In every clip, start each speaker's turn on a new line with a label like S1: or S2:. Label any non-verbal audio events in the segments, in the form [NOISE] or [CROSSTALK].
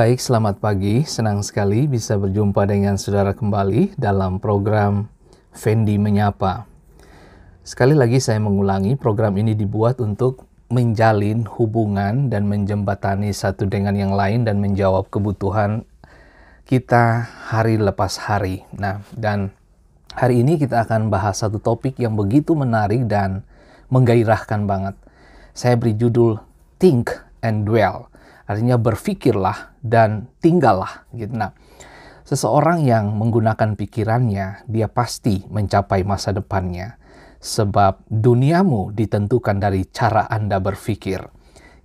S1: Baik, selamat pagi. Senang sekali bisa berjumpa dengan saudara kembali dalam program Fendi Menyapa. Sekali lagi saya mengulangi, program ini dibuat untuk menjalin hubungan dan menjembatani satu dengan yang lain dan menjawab kebutuhan kita hari lepas hari. Nah, dan hari ini kita akan bahas satu topik yang begitu menarik dan menggairahkan banget. Saya beri judul Think and Dwell Artinya berpikirlah dan tinggallah gitu. Nah, seseorang yang menggunakan pikirannya, dia pasti mencapai masa depannya sebab duniamu ditentukan dari cara Anda berpikir.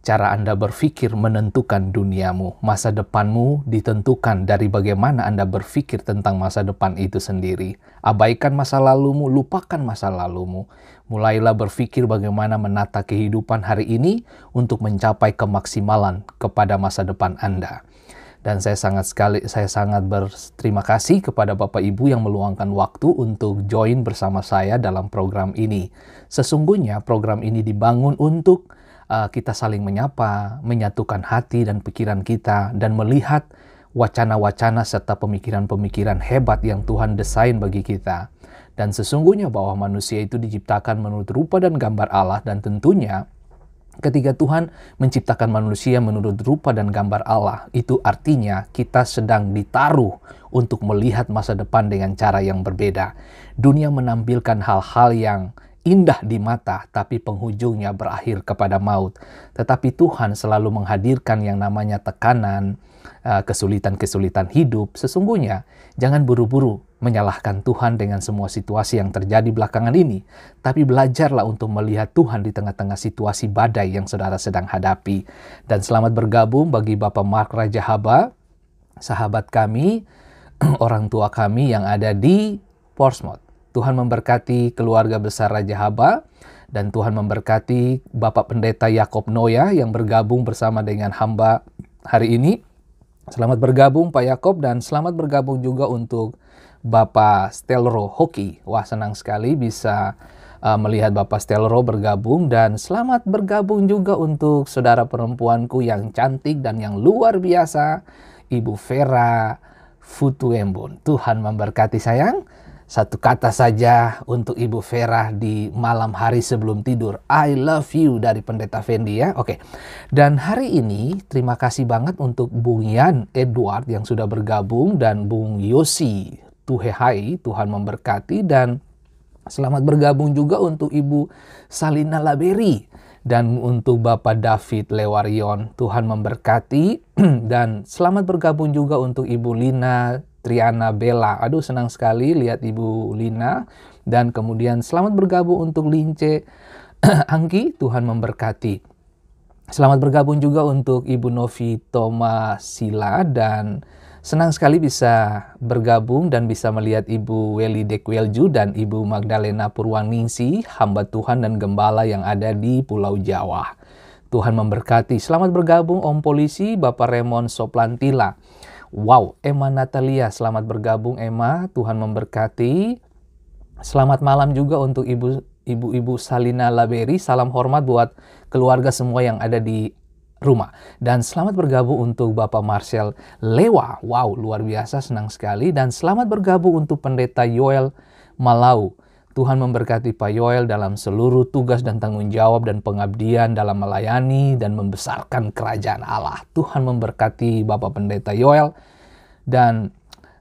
S1: Cara Anda berpikir menentukan duniamu. Masa depanmu ditentukan dari bagaimana Anda berpikir tentang masa depan itu sendiri. Abaikan masa lalumu, lupakan masa lalumu. Mulailah berpikir bagaimana menata kehidupan hari ini untuk mencapai kemaksimalan kepada masa depan Anda dan saya sangat sekali saya sangat berterima kasih kepada Bapak Ibu yang meluangkan waktu untuk join bersama saya dalam program ini. Sesungguhnya program ini dibangun untuk uh, kita saling menyapa, menyatukan hati dan pikiran kita, dan melihat wacana-wacana serta pemikiran-pemikiran hebat yang Tuhan desain bagi kita. Dan sesungguhnya bahwa manusia itu diciptakan menurut rupa dan gambar Allah dan tentunya Ketika Tuhan menciptakan manusia menurut rupa dan gambar Allah, itu artinya kita sedang ditaruh untuk melihat masa depan dengan cara yang berbeda. Dunia menampilkan hal-hal yang indah di mata, tapi penghujungnya berakhir kepada maut. Tetapi Tuhan selalu menghadirkan yang namanya tekanan, eh, kesulitan-kesulitan hidup. Sesungguhnya, jangan buru-buru menyalahkan Tuhan dengan semua situasi yang terjadi belakangan ini, tapi belajarlah untuk melihat Tuhan di tengah-tengah situasi badai yang saudara sedang hadapi. Dan selamat bergabung bagi Bapak Mark Raja Haba, sahabat kami, [CLEARS THROAT] orang tua kami yang ada di Portsmouth. Tuhan memberkati keluarga besar Raja Haba dan Tuhan memberkati Bapak Pendeta Yakob Noya yang bergabung bersama dengan hamba hari ini. Selamat bergabung Pak Yakob dan selamat bergabung juga untuk Bapak Stelro Hoki. Wah senang sekali bisa uh, melihat Bapak Stelro bergabung dan selamat bergabung juga untuk saudara perempuanku yang cantik dan yang luar biasa, Ibu Vera Futuembon. Tuhan memberkati sayang. Satu kata saja untuk Ibu Vera di malam hari sebelum tidur. I love you dari Pendeta Fendi ya. Oke. Dan hari ini terima kasih banget untuk Bung Yan Edward yang sudah bergabung dan Bung Yosi Tuhehai. Tuhan memberkati dan selamat bergabung juga untuk Ibu Salina Laberi dan untuk Bapak David Lewarion. Tuhan memberkati [CLEARS THROAT] dan selamat bergabung juga untuk Ibu Lina Triana Bella. Aduh senang sekali lihat Ibu Lina dan kemudian selamat bergabung untuk Lince [CLEARS THROAT] Angki, Tuhan memberkati. Selamat bergabung juga untuk Ibu Novi Toma Sila dan senang sekali bisa bergabung dan bisa melihat Ibu Weli Dekwelju dan Ibu Magdalena Purwaningsi, hamba Tuhan dan gembala yang ada di Pulau Jawa. Tuhan memberkati. Selamat bergabung Om Polisi Bapak Remon Soplantila. Wow, Emma Natalia, selamat bergabung Emma. Tuhan memberkati. Selamat malam juga untuk Ibu Ibu-ibu Salina Laberi, salam hormat buat keluarga semua yang ada di rumah. Dan selamat bergabung untuk Bapak Marcel Lewa. Wow, luar biasa, senang sekali. Dan selamat bergabung untuk Pendeta Yoel Malau. Tuhan memberkati Pak Yoel dalam seluruh tugas dan tanggung jawab dan pengabdian dalam melayani dan membesarkan kerajaan Allah. Tuhan memberkati Bapak Pendeta Yoel dan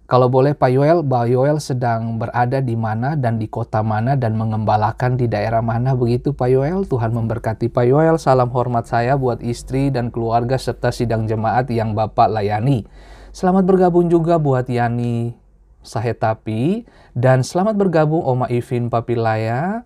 S1: kalau boleh Pak Yoel, Pak Yoel sedang berada di mana dan di kota mana dan mengembalakan di daerah mana begitu Pak Yoel. Tuhan memberkati Pak Yoel. Salam hormat saya buat istri dan keluarga serta sidang jemaat yang Bapak layani. Selamat bergabung juga buat Yani, Sahetapi dan selamat bergabung Oma Ivin Papilaya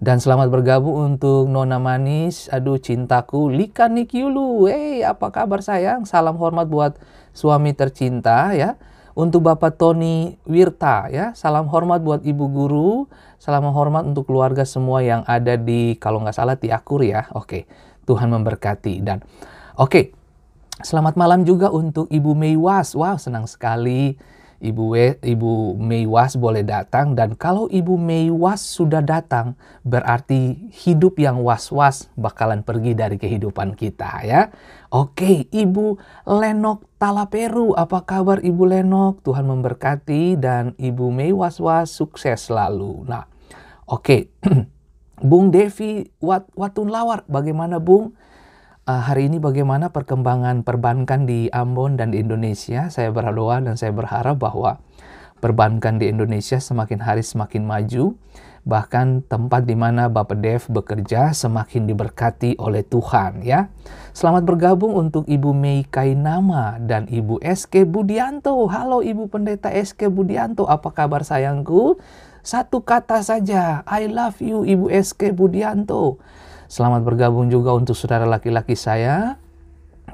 S1: dan selamat bergabung untuk Nona Manis, aduh cintaku Lika Nikiulu. Hey, apa kabar sayang? Salam hormat buat suami tercinta ya. Untuk Bapak Tony Wirta ya, salam hormat buat Ibu Guru, salam hormat untuk keluarga semua yang ada di kalau nggak salah Tiakur ya. Oke, Tuhan memberkati dan oke. Selamat malam juga untuk Ibu Meiwas. Wow, senang sekali Ibu, We, Ibu Meiwas boleh datang dan kalau Ibu Meiwas sudah datang berarti hidup yang was-was bakalan pergi dari kehidupan kita ya. Oke, Ibu Lenok Talaperu, apa kabar Ibu Lenok? Tuhan memberkati dan Ibu Meiwas-was sukses selalu. Nah, oke. [CLEARS THROAT] Bung Devi Wat, Watun Lawar, bagaimana Bung? uh, hari ini bagaimana perkembangan perbankan di Ambon dan di Indonesia. Saya berdoa dan saya berharap bahwa perbankan di Indonesia semakin hari semakin maju, bahkan tempat di mana Bapak Dev bekerja semakin diberkati oleh Tuhan ya. Selamat bergabung untuk Ibu Mei Kainama dan Ibu SK Budianto. Halo Ibu Pendeta SK Budianto, apa kabar sayangku? Satu kata saja, I love you Ibu SK Budianto. Selamat bergabung juga untuk saudara laki-laki saya,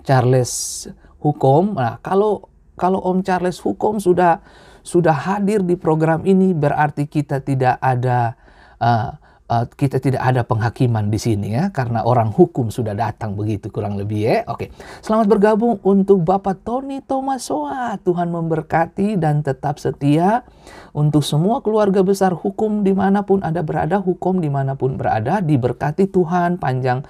S1: Charles Hukum. Nah, kalau kalau Om Charles Hukum sudah sudah hadir di program ini berarti kita tidak ada uh, Eh, kita tidak ada penghakiman di sini ya karena orang hukum sudah datang begitu kurang lebih ya. Oke. Selamat bergabung untuk Bapak Tony Tomasoa. Tuhan memberkati dan tetap setia untuk semua keluarga besar hukum dimanapun anda berada, hukum dimanapun berada, diberkati Tuhan panjang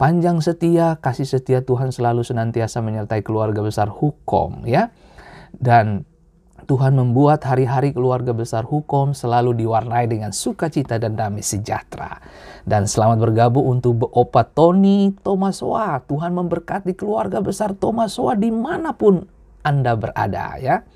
S1: panjang setia, kasih setia Tuhan selalu senantiasa menyertai keluarga besar hukum ya. Dan Tuhan membuat hari-hari keluarga besar hukum selalu diwarnai dengan sukacita dan damai sejahtera. Dan selamat bergabung untuk Opa Tony Tomasoa. Tuhan memberkati keluarga besar Tomasoa dimanapun Anda berada ya.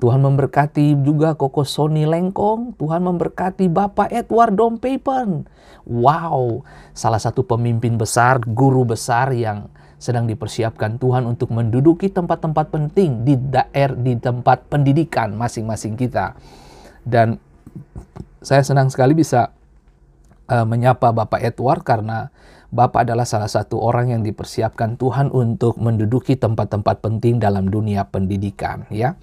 S1: Tuhan memberkati juga Koko Sony Lengkong. Tuhan memberkati Bapak Edward Dompepen. Wow, salah satu pemimpin besar, guru besar yang sedang dipersiapkan Tuhan untuk menduduki tempat-tempat penting di daerah di tempat pendidikan masing-masing kita. Dan saya senang sekali bisa uh, menyapa Bapak Edward karena Bapak adalah salah satu orang yang dipersiapkan Tuhan untuk menduduki tempat-tempat penting dalam dunia pendidikan ya.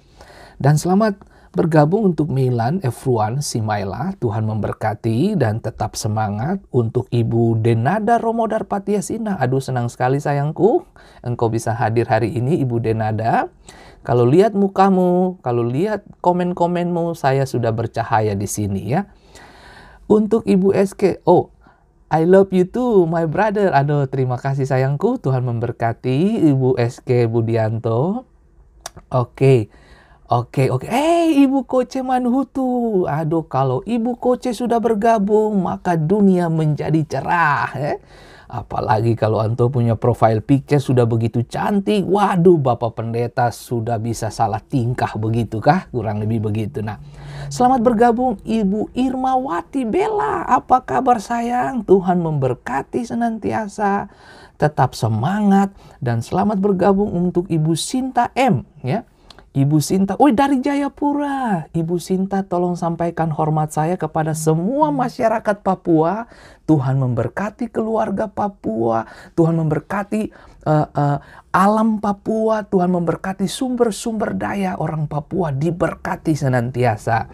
S1: Dan selamat bergabung untuk Milan F1 Simaila. Tuhan memberkati dan tetap semangat untuk Ibu Denada Romodar Patiasina. Aduh senang sekali sayangku, engkau bisa hadir hari ini Ibu Denada. Kalau lihat mukamu, kalau lihat komen-komenmu, saya sudah bercahaya di sini ya. Untuk Ibu SK, oh I love you too, my brother. Aduh, terima kasih sayangku. Tuhan memberkati Ibu SK Budianto. Oke. Okay. Oke, oke. Eh, hey, Ibu Koce Manhutu. Aduh, kalau Ibu Koce sudah bergabung, maka dunia menjadi cerah. Eh? Apalagi kalau Anto punya profile picture sudah begitu cantik. Waduh, Bapak Pendeta sudah bisa salah tingkah begitu kah? Kurang lebih begitu. Nah, selamat bergabung Ibu Irmawati Bella. Apa kabar sayang? Tuhan memberkati senantiasa. Tetap semangat dan selamat bergabung untuk Ibu Sinta M. Ya Ibu Sinta, oh dari Jayapura. Ibu Sinta tolong sampaikan hormat saya kepada semua masyarakat Papua. Tuhan memberkati keluarga Papua. Tuhan memberkati uh, uh, alam Papua. Tuhan memberkati sumber-sumber daya orang Papua. Diberkati senantiasa.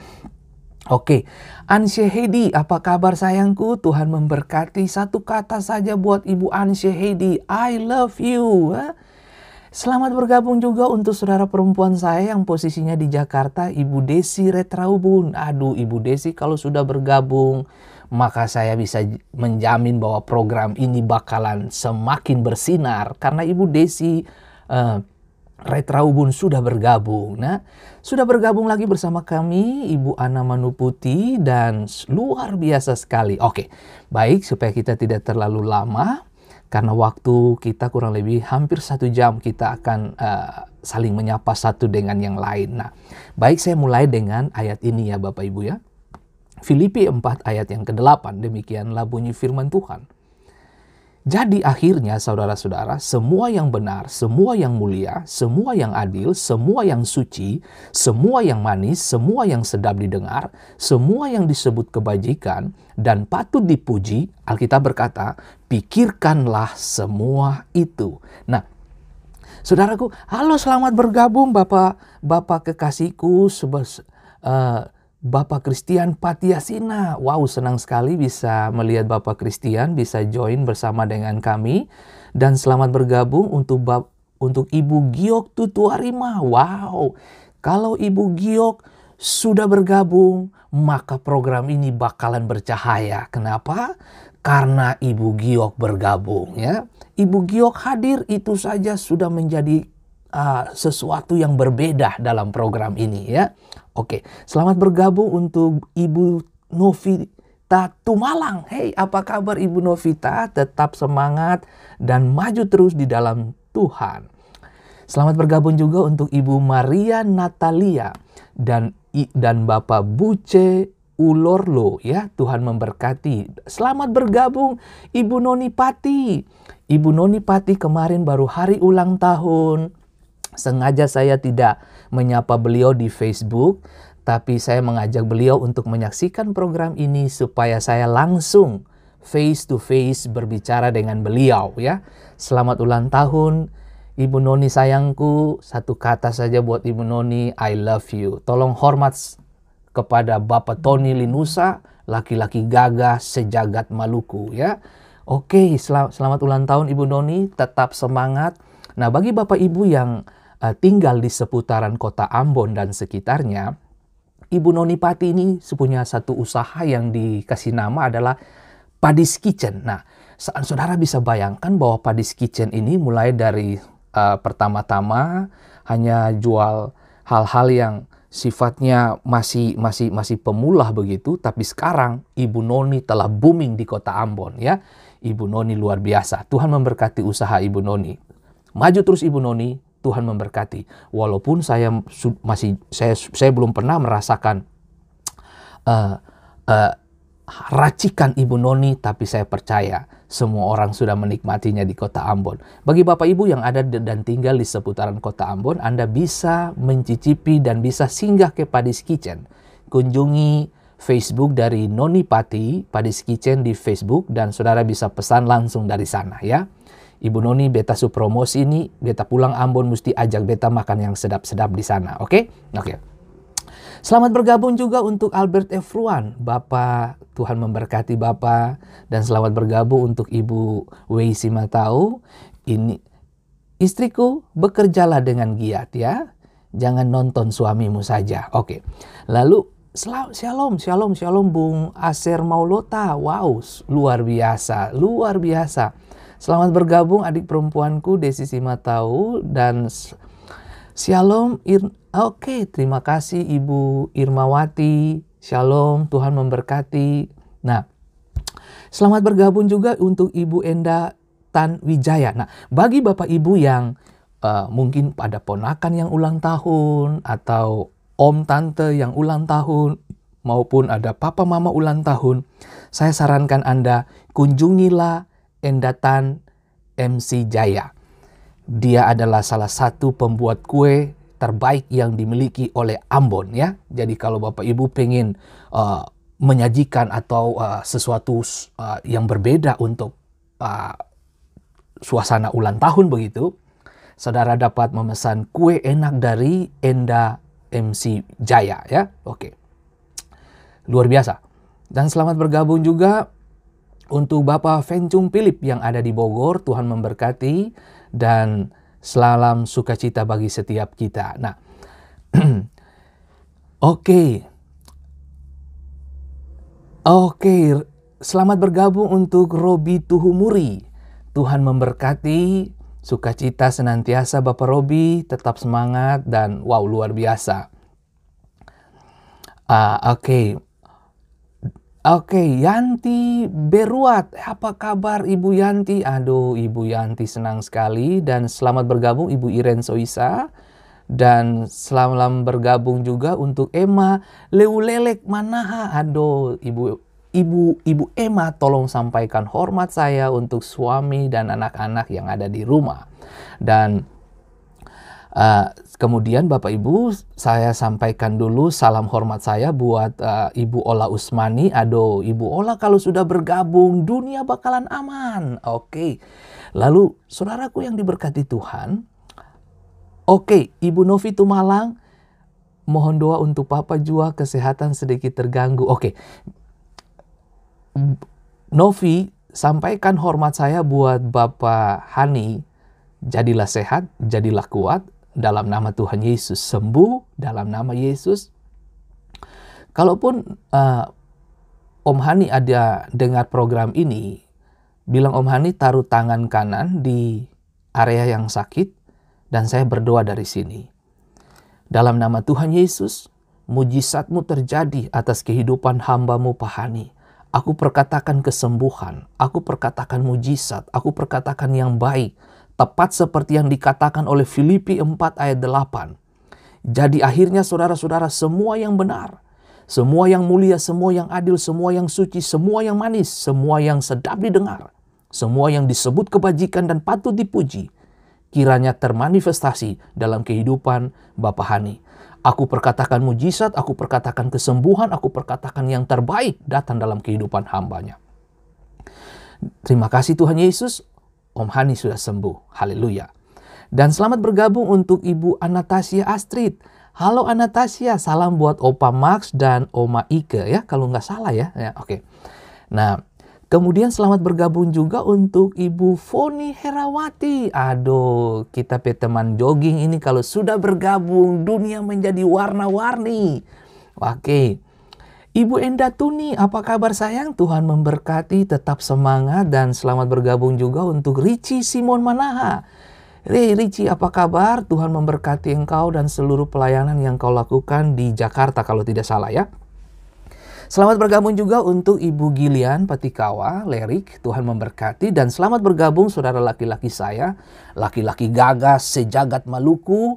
S1: Oke, Ansye Hedi, apa kabar sayangku? Tuhan memberkati satu kata saja buat Ibu Ansye Hedi. I love you. Huh? Eh? Selamat bergabung juga untuk saudara perempuan saya yang posisinya di Jakarta, Ibu Desi Retraubun. Aduh, Ibu Desi kalau sudah bergabung, maka saya bisa menjamin bahwa program ini bakalan semakin bersinar karena Ibu Desi uh, Retraubun sudah bergabung. Nah, sudah bergabung lagi bersama kami Ibu Ana Manuputi dan luar biasa sekali. Oke, baik supaya kita tidak terlalu lama karena waktu kita kurang lebih hampir satu jam kita akan uh, saling menyapa satu dengan yang lain. Nah, baik saya mulai dengan ayat ini ya Bapak Ibu ya. Filipi 4 ayat yang ke-8 demikianlah bunyi firman Tuhan. Jadi akhirnya saudara-saudara, semua yang benar, semua yang mulia, semua yang adil, semua yang suci, semua yang manis, semua yang sedap didengar, semua yang disebut kebajikan dan patut dipuji, Alkitab berkata, pikirkanlah semua itu. Nah, saudaraku, halo selamat bergabung Bapak Bapak kekasihku sebes, uh, Bapak Kristian Patiasina. Wow, senang sekali bisa melihat Bapak Kristian bisa join bersama dengan kami dan selamat bergabung untuk bapak, untuk Ibu Giok Tutuarima. Wow. Kalau Ibu Giok sudah bergabung, maka program ini bakalan bercahaya. Kenapa? karena Ibu Giok bergabung ya. Ibu Giok hadir itu saja sudah menjadi uh, sesuatu yang berbeda dalam program ini ya. Oke, selamat bergabung untuk Ibu Novita Tumalang. Hei, apa kabar Ibu Novita? Tetap semangat dan maju terus di dalam Tuhan. Selamat bergabung juga untuk Ibu Maria Natalia dan dan Bapak Buce Ulor lo ya Tuhan memberkati. Selamat bergabung Ibu Noni Pati. Ibu Noni Pati kemarin baru hari ulang tahun. Sengaja saya tidak menyapa beliau di Facebook, tapi saya mengajak beliau untuk menyaksikan program ini supaya saya langsung face to face berbicara dengan beliau ya. Selamat ulang tahun Ibu Noni sayangku, satu kata saja buat Ibu Noni, I love you. Tolong hormat kepada Bapak Tony Linusa, laki-laki gagah sejagat Maluku ya. Oke, sel selamat ulang tahun Ibu Noni, tetap semangat. Nah, bagi Bapak Ibu yang uh, tinggal di seputaran kota Ambon dan sekitarnya, Ibu Noni Pati ini punya satu usaha yang dikasih nama adalah Padis Kitchen. Nah, saat saudara bisa bayangkan bahwa Padis Kitchen ini mulai dari uh, pertama-tama hanya jual hal-hal yang sifatnya masih masih masih pemula begitu tapi sekarang Ibu Noni telah booming di kota Ambon ya. Ibu Noni luar biasa. Tuhan memberkati usaha Ibu Noni. Maju terus Ibu Noni, Tuhan memberkati. Walaupun saya masih saya saya belum pernah merasakan uh, uh, racikan Ibu Noni tapi saya percaya semua orang sudah menikmatinya di kota Ambon. Bagi Bapak Ibu yang ada dan tinggal di seputaran kota Ambon, Anda bisa mencicipi dan bisa singgah ke Padis Kitchen. Kunjungi Facebook dari Noni Pati, Padis Kitchen di Facebook, dan saudara bisa pesan langsung dari sana ya. Ibu Noni beta Supromos ini, beta pulang Ambon mesti ajak beta makan yang sedap-sedap di sana, oke? Okay? Oke. Okay. Selamat bergabung juga untuk Albert Efruan, Bapak Tuhan memberkati Bapak dan selamat bergabung untuk Ibu Wei Simatau. Ini istriku bekerjalah dengan giat ya. Jangan nonton suamimu saja. Oke. Lalu Shalom, shalom, shalom Bung Aser Maulota. Wow, luar biasa, luar biasa. Selamat bergabung adik perempuanku Desi Simatau dan Shalom Oke, terima kasih Ibu Irmawati. Shalom, Tuhan memberkati. Nah, selamat bergabung juga untuk Ibu Enda Tan Wijaya. Nah, bagi Bapak Ibu yang uh, mungkin pada ponakan yang ulang tahun atau om tante yang ulang tahun maupun ada papa mama ulang tahun, saya sarankan Anda kunjungilah Enda Tan MC Jaya. Dia adalah salah satu pembuat kue terbaik yang dimiliki oleh Ambon ya. Jadi kalau Bapak Ibu pengen uh, menyajikan atau uh, sesuatu uh, yang berbeda untuk uh, suasana ulang tahun begitu, saudara dapat memesan kue enak dari Enda MC Jaya ya. Oke. Luar biasa. Dan selamat bergabung juga untuk Bapak Fencung Philip yang ada di Bogor. Tuhan memberkati dan Salam sukacita bagi setiap kita. Nah, [CLEARS THROAT] oke. Okay. Oke, okay. selamat bergabung untuk Robi Tuhumuri. Tuhan memberkati, sukacita senantiasa Bapak Robi, tetap semangat dan wow luar biasa. Uh, Oke, okay. Oke, Yanti Beruat. Apa kabar Ibu Yanti? Aduh, Ibu Yanti senang sekali dan selamat bergabung Ibu Iren Soisa. Dan selamat bergabung juga untuk Emma Leulelek Manaha. Aduh, Ibu Ibu Ibu Emma tolong sampaikan hormat saya untuk suami dan anak-anak yang ada di rumah. Dan uh, Kemudian Bapak Ibu, saya sampaikan dulu salam hormat saya buat uh, Ibu Ola Usmani. Aduh, Ibu Ola kalau sudah bergabung, dunia bakalan aman. Oke. Okay. Lalu saudaraku yang diberkati Tuhan, oke, okay, Ibu Novi Tumalang, mohon doa untuk Papa Jua kesehatan sedikit terganggu. Oke. Okay. Novi, sampaikan hormat saya buat Bapak Hani. Jadilah sehat, jadilah kuat, dalam nama Tuhan Yesus sembuh dalam nama Yesus. Kalaupun uh, Om Hani ada dengar program ini, bilang Om Hani taruh tangan kanan di area yang sakit dan saya berdoa dari sini. Dalam nama Tuhan Yesus, mujizatmu terjadi atas kehidupan hambamu Pak Hani. Aku perkatakan kesembuhan, aku perkatakan mujizat, aku perkatakan yang baik, Tepat seperti yang dikatakan oleh Filipi 4 ayat 8. Jadi akhirnya saudara-saudara semua yang benar, semua yang mulia, semua yang adil, semua yang suci, semua yang manis, semua yang sedap didengar, semua yang disebut kebajikan dan patut dipuji, kiranya termanifestasi dalam kehidupan Bapak Hani. Aku perkatakan mujizat, aku perkatakan kesembuhan, aku perkatakan yang terbaik datang dalam kehidupan hambanya. Terima kasih Tuhan Yesus Om Hani sudah sembuh. Haleluya. Dan selamat bergabung untuk Ibu Anastasia Astrid. Halo Anastasia, salam buat Opa Max dan Oma Ike ya, kalau nggak salah ya. ya Oke. Okay. Nah, kemudian selamat bergabung juga untuk Ibu Foni Herawati. Aduh, kita teman jogging ini kalau sudah bergabung dunia menjadi warna-warni. Oke. Okay. Ibu Enda Tuni, apa kabar sayang? Tuhan memberkati, tetap semangat dan selamat bergabung juga untuk Ricci Simon Manaha.
S2: Hey Ricci,
S1: apa kabar? Tuhan memberkati engkau dan seluruh pelayanan yang kau lakukan di Jakarta kalau tidak salah ya. Selamat bergabung juga untuk Ibu Gilian Patikawa, Lerik, Tuhan memberkati. Dan selamat bergabung saudara laki-laki saya, laki-laki gagah sejagat Maluku,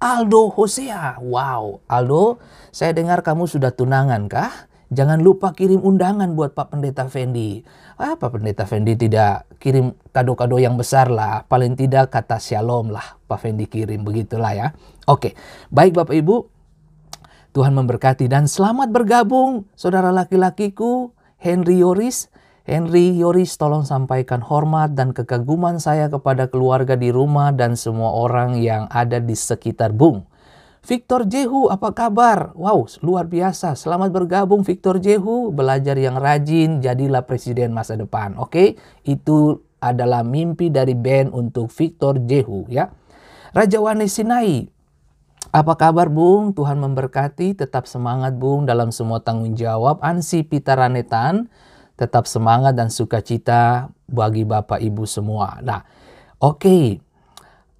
S1: Aldo Hosea. Wow, Aldo, saya dengar kamu sudah tunangan kah? Jangan lupa kirim undangan buat Pak Pendeta Fendi. Ah, Pak Pendeta Fendi tidak kirim kado-kado yang besar lah. Paling tidak kata shalom lah Pak Fendi kirim. Begitulah ya. Oke, baik Bapak Ibu. Tuhan memberkati dan selamat bergabung saudara laki-lakiku Henry Yoris Henry, Yoris tolong sampaikan hormat dan kekaguman saya kepada keluarga di rumah dan semua orang yang ada di sekitar Bung. Victor Jehu, apa kabar? Wow, luar biasa. Selamat bergabung Victor Jehu. Belajar yang rajin, jadilah presiden masa depan. Oke, itu adalah mimpi dari band untuk Victor Jehu ya. Raja Wani Sinai, apa kabar Bung? Tuhan memberkati, tetap semangat Bung dalam semua tanggung jawab. Ansi Pitaranetan, tetap semangat dan sukacita bagi Bapak Ibu semua. Nah, oke. Okay.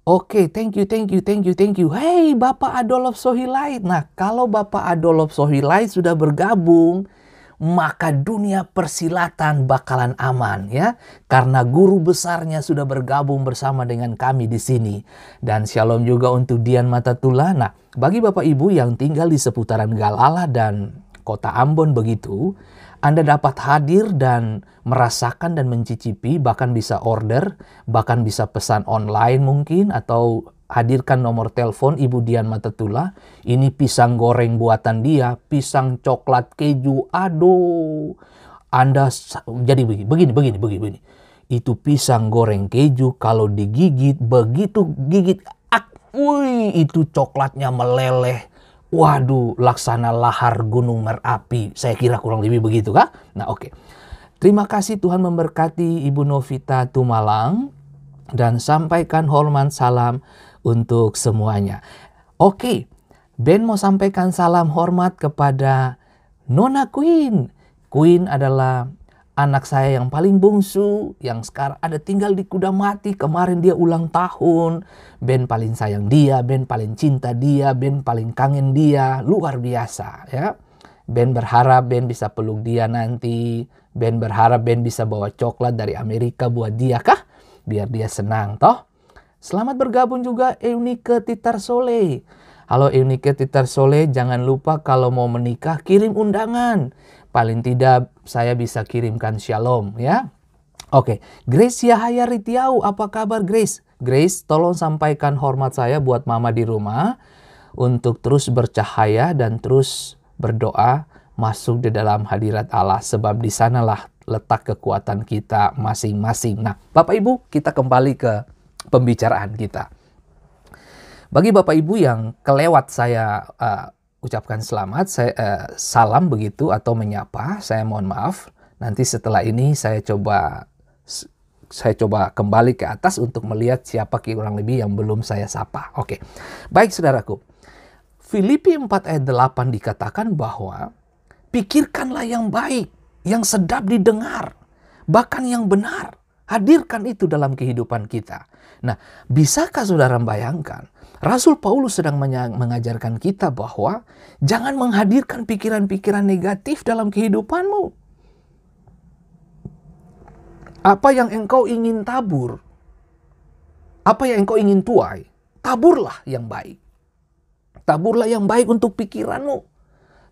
S1: Oke, okay, thank you, thank you, thank you, thank you. Hey, Bapak Adolf Sohilait. Nah, kalau Bapak Adolf Sohilait sudah bergabung, maka dunia persilatan bakalan aman ya karena guru besarnya sudah bergabung bersama dengan kami di sini dan shalom juga untuk Dian Matatula nah bagi Bapak Ibu yang tinggal di seputaran Galala dan kota Ambon begitu anda dapat hadir dan merasakan dan mencicipi, bahkan bisa order, bahkan bisa pesan online mungkin atau hadirkan nomor telepon Ibu Dian Matetula. Ini pisang goreng buatan dia, pisang coklat keju. Aduh. Anda jadi begini, begini, begini, begini. Itu pisang goreng keju kalau digigit begitu gigit, ak, itu coklatnya meleleh Waduh, laksana lahar gunung merapi. Saya kira kurang lebih begitu kah? Nah, oke. Okay. Terima kasih Tuhan memberkati Ibu Novita Tumalang dan sampaikan hormat salam untuk semuanya. Oke, Ben mau sampaikan salam hormat kepada Nona Queen. Queen adalah anak saya yang paling bungsu yang sekarang ada tinggal di kuda mati kemarin dia ulang tahun Ben paling sayang dia Ben paling cinta dia Ben paling kangen dia luar biasa ya Ben berharap Ben bisa peluk dia nanti Ben berharap Ben bisa bawa coklat dari Amerika buat dia kah biar dia senang toh selamat bergabung juga Eunike Titar Sole Halo Eunike Titar Sole, jangan lupa kalau mau menikah kirim undangan. Paling tidak saya bisa kirimkan shalom ya. Oke, Grace Yahaya Ritiau, apa kabar Grace? Grace, tolong sampaikan hormat saya buat mama di rumah untuk terus bercahaya dan terus berdoa masuk di dalam hadirat Allah sebab di sanalah letak kekuatan kita masing-masing. Nah, Bapak Ibu, kita kembali ke pembicaraan kita. Bagi Bapak Ibu yang kelewat saya uh, ucapkan selamat, saya eh, salam begitu atau menyapa. Saya mohon maaf. Nanti setelah ini saya coba saya coba kembali ke atas untuk melihat siapa kurang lebih yang belum saya sapa. Oke. Baik saudaraku. Filipi 4 ayat 8 dikatakan bahwa pikirkanlah yang baik, yang sedap didengar, bahkan yang benar. Hadirkan itu dalam kehidupan kita. Nah, bisakah saudara bayangkan Rasul Paulus sedang mengajarkan kita bahwa jangan menghadirkan pikiran-pikiran negatif dalam kehidupanmu. Apa yang engkau ingin tabur, apa yang engkau ingin tuai, taburlah yang baik. Taburlah yang baik untuk pikiranmu.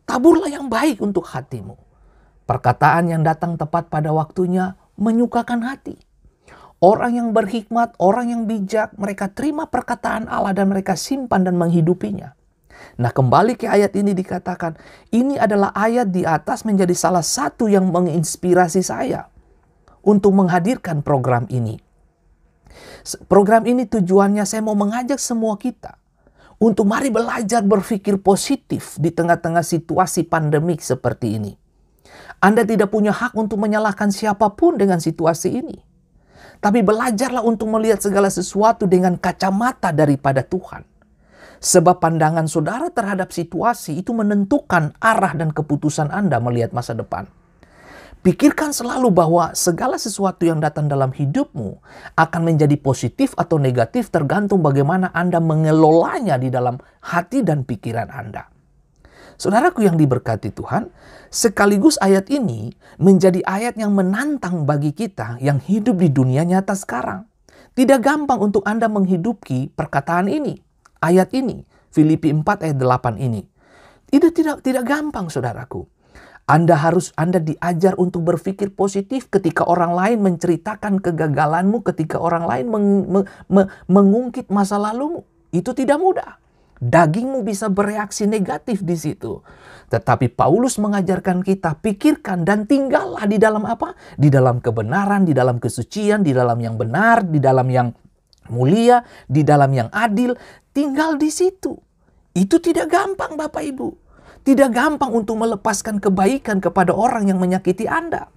S1: Taburlah yang baik untuk hatimu. Perkataan yang datang tepat pada waktunya menyukakan hati. Orang yang berhikmat, orang yang bijak, mereka terima perkataan Allah dan mereka simpan dan menghidupinya. Nah, kembali ke ayat ini dikatakan, ini adalah ayat di atas menjadi salah satu yang menginspirasi saya untuk menghadirkan program ini. Program ini tujuannya saya mau mengajak semua kita untuk mari belajar berpikir positif di tengah-tengah situasi pandemik seperti ini. Anda tidak punya hak untuk menyalahkan siapapun dengan situasi ini. Tapi belajarlah untuk melihat segala sesuatu dengan kacamata daripada Tuhan. Sebab pandangan saudara terhadap situasi itu menentukan arah dan keputusan Anda melihat masa depan. Pikirkan selalu bahwa segala sesuatu yang datang dalam hidupmu akan menjadi positif atau negatif tergantung bagaimana Anda mengelolanya di dalam hati dan pikiran Anda. Saudaraku yang diberkati Tuhan, sekaligus ayat ini menjadi ayat yang menantang bagi kita yang hidup di dunia nyata sekarang. Tidak gampang untuk Anda menghidupi perkataan ini, ayat ini, Filipi 4 ayat 8 ini. Tidak tidak tidak gampang saudaraku. Anda harus Anda diajar untuk berpikir positif ketika orang lain menceritakan kegagalanmu, ketika orang lain meng, me, me, mengungkit masa lalumu. Itu tidak mudah. Dagingmu bisa bereaksi negatif di situ. Tetapi Paulus mengajarkan kita pikirkan dan tinggallah di dalam apa? Di dalam kebenaran, di dalam kesucian, di dalam yang benar, di dalam yang mulia, di dalam yang adil, tinggal di situ. Itu tidak gampang Bapak Ibu. Tidak gampang untuk melepaskan kebaikan kepada orang yang menyakiti Anda.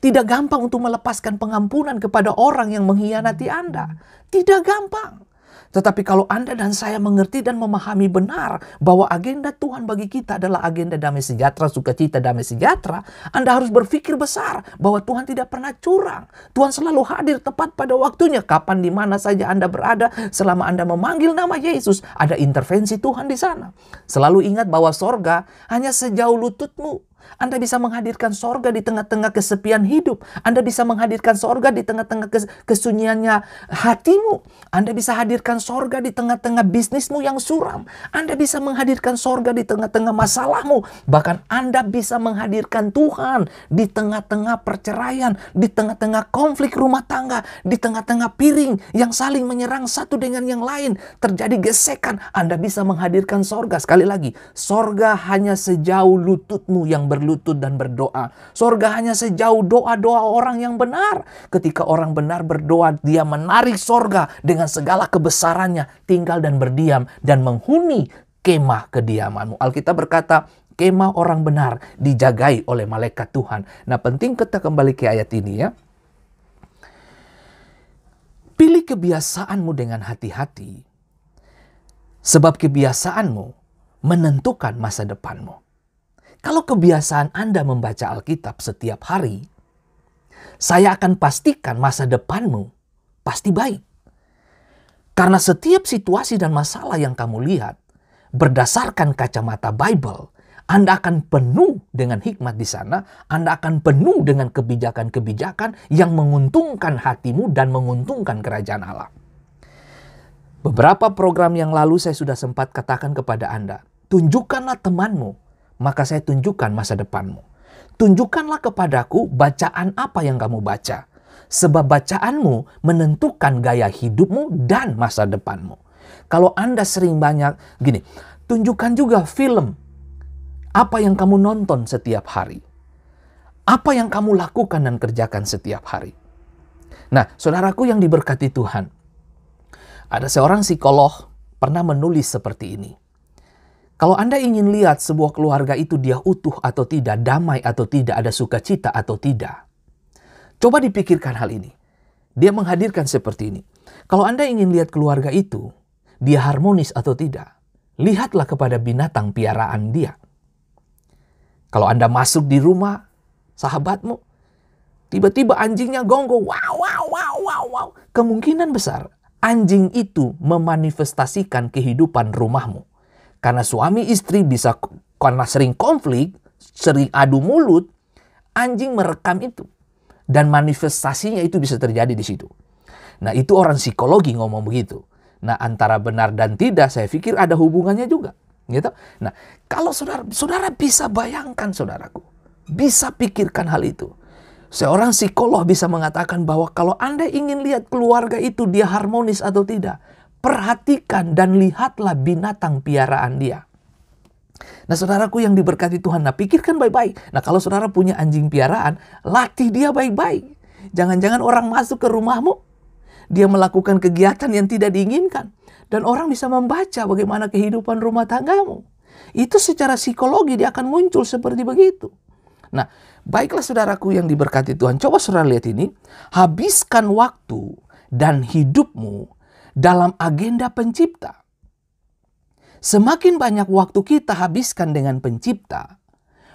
S1: Tidak gampang untuk melepaskan pengampunan kepada orang yang mengkhianati Anda. Tidak gampang. Tetapi kalau Anda dan saya mengerti dan memahami benar bahwa agenda Tuhan bagi kita adalah agenda damai sejahtera, sukacita, damai sejahtera, Anda harus berpikir besar bahwa Tuhan tidak pernah curang. Tuhan selalu hadir tepat pada waktunya, kapan di mana saja Anda berada, selama Anda memanggil nama Yesus, ada intervensi Tuhan di sana. Selalu ingat bahwa sorga hanya sejauh lututmu anda bisa menghadirkan sorga di tengah-tengah kesepian hidup. Anda bisa menghadirkan sorga di tengah-tengah kesunyiannya hatimu. Anda bisa hadirkan sorga di tengah-tengah bisnismu yang suram. Anda bisa menghadirkan sorga di tengah-tengah masalahmu. Bahkan Anda bisa menghadirkan Tuhan di tengah-tengah perceraian, di tengah-tengah konflik rumah tangga, di tengah-tengah piring yang saling menyerang satu dengan yang lain. Terjadi gesekan, Anda bisa menghadirkan sorga. Sekali lagi, sorga hanya sejauh lututmu yang berlutut dan berdoa. Sorga hanya sejauh doa-doa orang yang benar. Ketika orang benar berdoa, dia menarik sorga dengan segala kebesarannya. Tinggal dan berdiam dan menghuni kemah kediamanmu. Alkitab berkata, kemah orang benar dijagai oleh malaikat Tuhan. Nah penting kita kembali ke ayat ini ya. Pilih kebiasaanmu dengan hati-hati. Sebab kebiasaanmu menentukan masa depanmu. Kalau kebiasaan Anda membaca Alkitab setiap hari, saya akan pastikan masa depanmu pasti baik. Karena setiap situasi dan masalah yang kamu lihat, berdasarkan kacamata Bible, Anda akan penuh dengan hikmat di sana, Anda akan penuh dengan kebijakan-kebijakan yang menguntungkan hatimu dan menguntungkan kerajaan Allah. Beberapa program yang lalu saya sudah sempat katakan kepada Anda, tunjukkanlah temanmu maka saya tunjukkan masa depanmu. Tunjukkanlah kepadaku bacaan apa yang kamu baca. Sebab bacaanmu menentukan gaya hidupmu dan masa depanmu. Kalau Anda sering banyak gini, tunjukkan juga film. Apa yang kamu nonton setiap hari? Apa yang kamu lakukan dan kerjakan setiap hari? Nah, saudaraku yang diberkati Tuhan, ada seorang psikolog pernah menulis seperti ini. Kalau Anda ingin lihat sebuah keluarga itu dia utuh atau tidak, damai atau tidak, ada sukacita atau tidak. Coba dipikirkan hal ini. Dia menghadirkan seperti ini. Kalau Anda ingin lihat keluarga itu, dia harmonis atau tidak, lihatlah kepada binatang piaraan dia. Kalau Anda masuk di rumah sahabatmu, tiba-tiba anjingnya gonggo, wow, wow, wow, wow, wow. Kemungkinan besar anjing itu memanifestasikan kehidupan rumahmu. Karena suami istri bisa karena sering konflik, sering adu mulut, anjing merekam itu. Dan manifestasinya itu bisa terjadi di situ. Nah itu orang psikologi ngomong begitu. Nah antara benar dan tidak saya pikir ada hubungannya juga. Gitu. Nah kalau saudara, saudara bisa bayangkan saudaraku. Bisa pikirkan hal itu. Seorang psikolog bisa mengatakan bahwa kalau Anda ingin lihat keluarga itu dia harmonis atau tidak, perhatikan dan lihatlah binatang piaraan dia. Nah saudaraku yang diberkati Tuhan, nah pikirkan baik-baik. Nah kalau saudara punya anjing piaraan, latih dia baik-baik. Jangan-jangan orang masuk ke rumahmu, dia melakukan kegiatan yang tidak diinginkan. Dan orang bisa membaca bagaimana kehidupan rumah tanggamu. Itu secara psikologi dia akan muncul seperti begitu. Nah, baiklah saudaraku yang diberkati Tuhan. Coba saudara lihat ini. Habiskan waktu dan hidupmu dalam agenda Pencipta. Semakin banyak waktu kita habiskan dengan Pencipta,